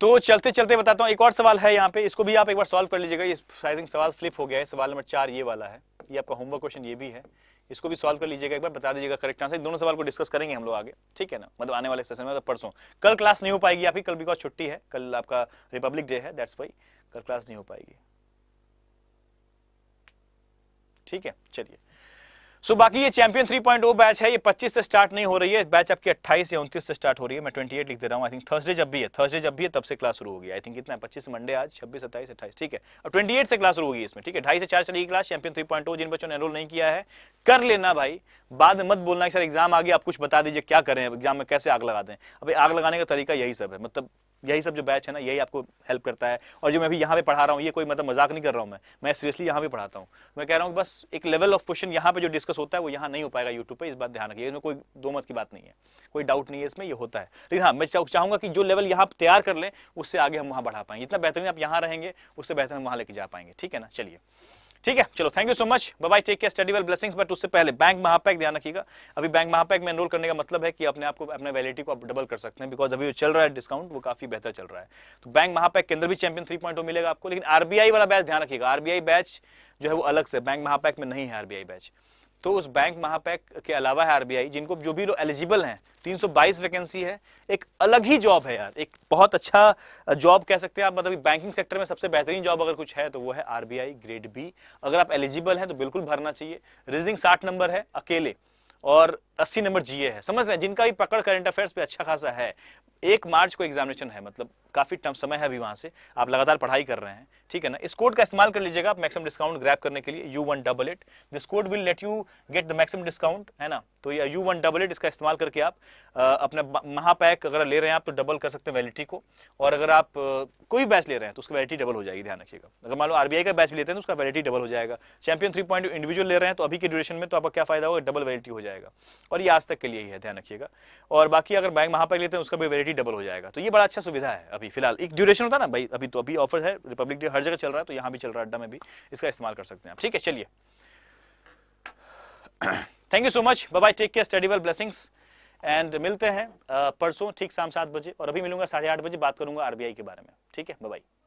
तो चलते चलते बताता हूँ एक और सवाल है यहाँ पे इसको भी आप एक बार सॉल्व कर लीजिएगा ये आई थिंक सवाल फ्लिप हो गया है सवाल नंबर चार ये वाला है ये आपका होमवर्क क्वेश्चन ये भी है इसको भी सॉल्व कर लीजिएगा एक बार बता दीजिएगा करेक्ट आंसर दोनों सवाल को डिस्कस करेंगे हम लोग आगे ठीक है ना मतलब आने वाले सेशन में मतलब परसों कल क्लास नहीं हो पाएगी आपकी कल बिकॉज छुट्टी है कल आपका रिपब्लिक डे है दैट्स वाई कल क्लास नहीं हो पाएगी ठीक है चलिए सो बाकी ये चैंपियन 3.0 बैच है ये 25 से स्टार्ट नहीं हो रही है बैच आपकी 28 या 29 से स्टार्ट हो रही है मैं 28 लिख दे रहा हूँ आई थिंक थर्सडे जब भी है थर्सडे जब भी है तब से क्लास शुरू होगी आई थिंक इतना है पच्चीस मंडे आज छब्बीस सत्ताईस अट्ठाईस ठीक है और 28 से क्लास शुरू होगी इसमें ठीक है ढाई से चार चलेगी क्लास चैंपियन थ्री जिन बच्चों ने एनरोल नहीं किया है कर लेना भाई बाद में मत बोलना कि सर एग्जाम आ गया आप कुछ बता दीजिए क्या करें एग्जाम में कैसे आग लगाते हैं अभी आग लगाने का तरीका यही सब है मतलब यही सब जो बैच है ना यही आपको हेल्प करता है और जो मैं भी यहाँ पे पढ़ा रहा हूँ ये कोई मतलब मजाक नहीं कर रहा हूँ मैं मैं सीरियसली यहाँ पे पढ़ाता हूँ मैं कह रहा हूँ बस एक लेवल ऑफ क्वेश्चन यहाँ पे जो डिस्कस होता है वो यहाँ नहीं हो पाएगा यूट्यूब पर इस बात ध्यान रखिए इसमें कोई दो मत की बात नहीं है कोई डाउट नहीं है इसमें ये होता है लेकिन हाँ मैं चाहूँगा कि जो लेवल यहाँ तैयार कर लें उससे आगे हम वहाँ बढ़ा पाएंगे जितना बेहतरीन आप यहाँ रहेंगे उससे बेहतर हम वहाँ लेके जा पाएंगे ठीक है ना चलिए ठीक है चलो thank you so much bye take care study well blessings but उससे पहले बैंक महापैक ध्यान रखिएगा अभी बैंक महापैक में एनरोल करने का मतलब है कि अपने आपको अपने वैलिडिटी को आप डबल कर सकते हैं बिकॉज अभी जो चल रहा है डिस्काउंट वो काफी बेहतर चल रहा है तो बैंक महापैक के अंदर भी चैंपियन थ्री पॉइंट मिलेगा आपको लेकिन आरबीआई वाला बैच ध्यान रखिएगा आरबीआई बैच जो है वो अलग से बैंक महापैक में नहीं है आरबीआई बैच तो उस बैंक महापैक के अलावा है आरबीआई जिनको जो भी लोग एलिजिबल हैं 322 वैकेंसी है एक अलग ही जॉब है यार एक बहुत अच्छा जॉब कह सकते हैं आप मतलब बैंकिंग सेक्टर में सबसे बेहतरीन जॉब अगर कुछ है तो वो है आरबीआई ग्रेड बी अगर आप एलिजिबल हैं तो बिल्कुल भरना चाहिए रीजनिंग साठ नंबर है अकेले और 80 नंबर जीए है समझ रहे हैं जिनका भी पकड़ करंट अफेयर्स पे अच्छा खासा है एक मार्च को एग्जामिनेशन है मतलब काफ़ी टाइम समय है अभी वहां से आप लगातार पढ़ाई कर रहे हैं ठीक है ना इस कोड का इस्तेमाल कर लीजिएगा आप मैक्सिमम डिस्काउंट ग्रैप करने के लिए U one double eight this code will let you get the maximum discount है ना तो ये यू वन डबल एट इसका इस्तेमाल करके आप अपना महापैक अगर ले रहे हैं आप तो डबल कर सकते हैं वैलिटी को और अगर आप कोई बैच ले रहे हैं तो उसकी वैलिटी डबल हो जाएगी ध्यान रखिएगा अगर मान लो आरबीआई का बैच भी लेते हैं तो उसका वैलिटी डबल हो जाएगा चैंपियन थ्री पॉइंट इंडिविजुअल ले रहे हैं तो अभी के ड्यूरेशन में तो आपका क्या फायदा होगा डबल वैलिटी हो जाएगा और ये आज तक के लिए ही है ध्यान रखिएगा और बाकी अगर बैंक महापैक लेते हैं उसका भी वैलिटी डबल हो जाएगा तो ये बड़ा अच्छा सुविधा है अभी फिलहाल एक ड्यूरेशन होता है ना भाई अभी तो अभी ऑफर है रिपब्लिक डे हर जगह चल रहा है तो यहाँ भी चल रहा है अड्डा में भी इसका इस्तेमाल कर सकते हैं ठीक है चलिए thank you so much bye take care study well blessings and मिलते हैं परसों ठीक शाम सात बजे और अभी मिलूंगा साढ़े आठ बजे बात करूंगा आरबीआई के बारे में ठीक है बाय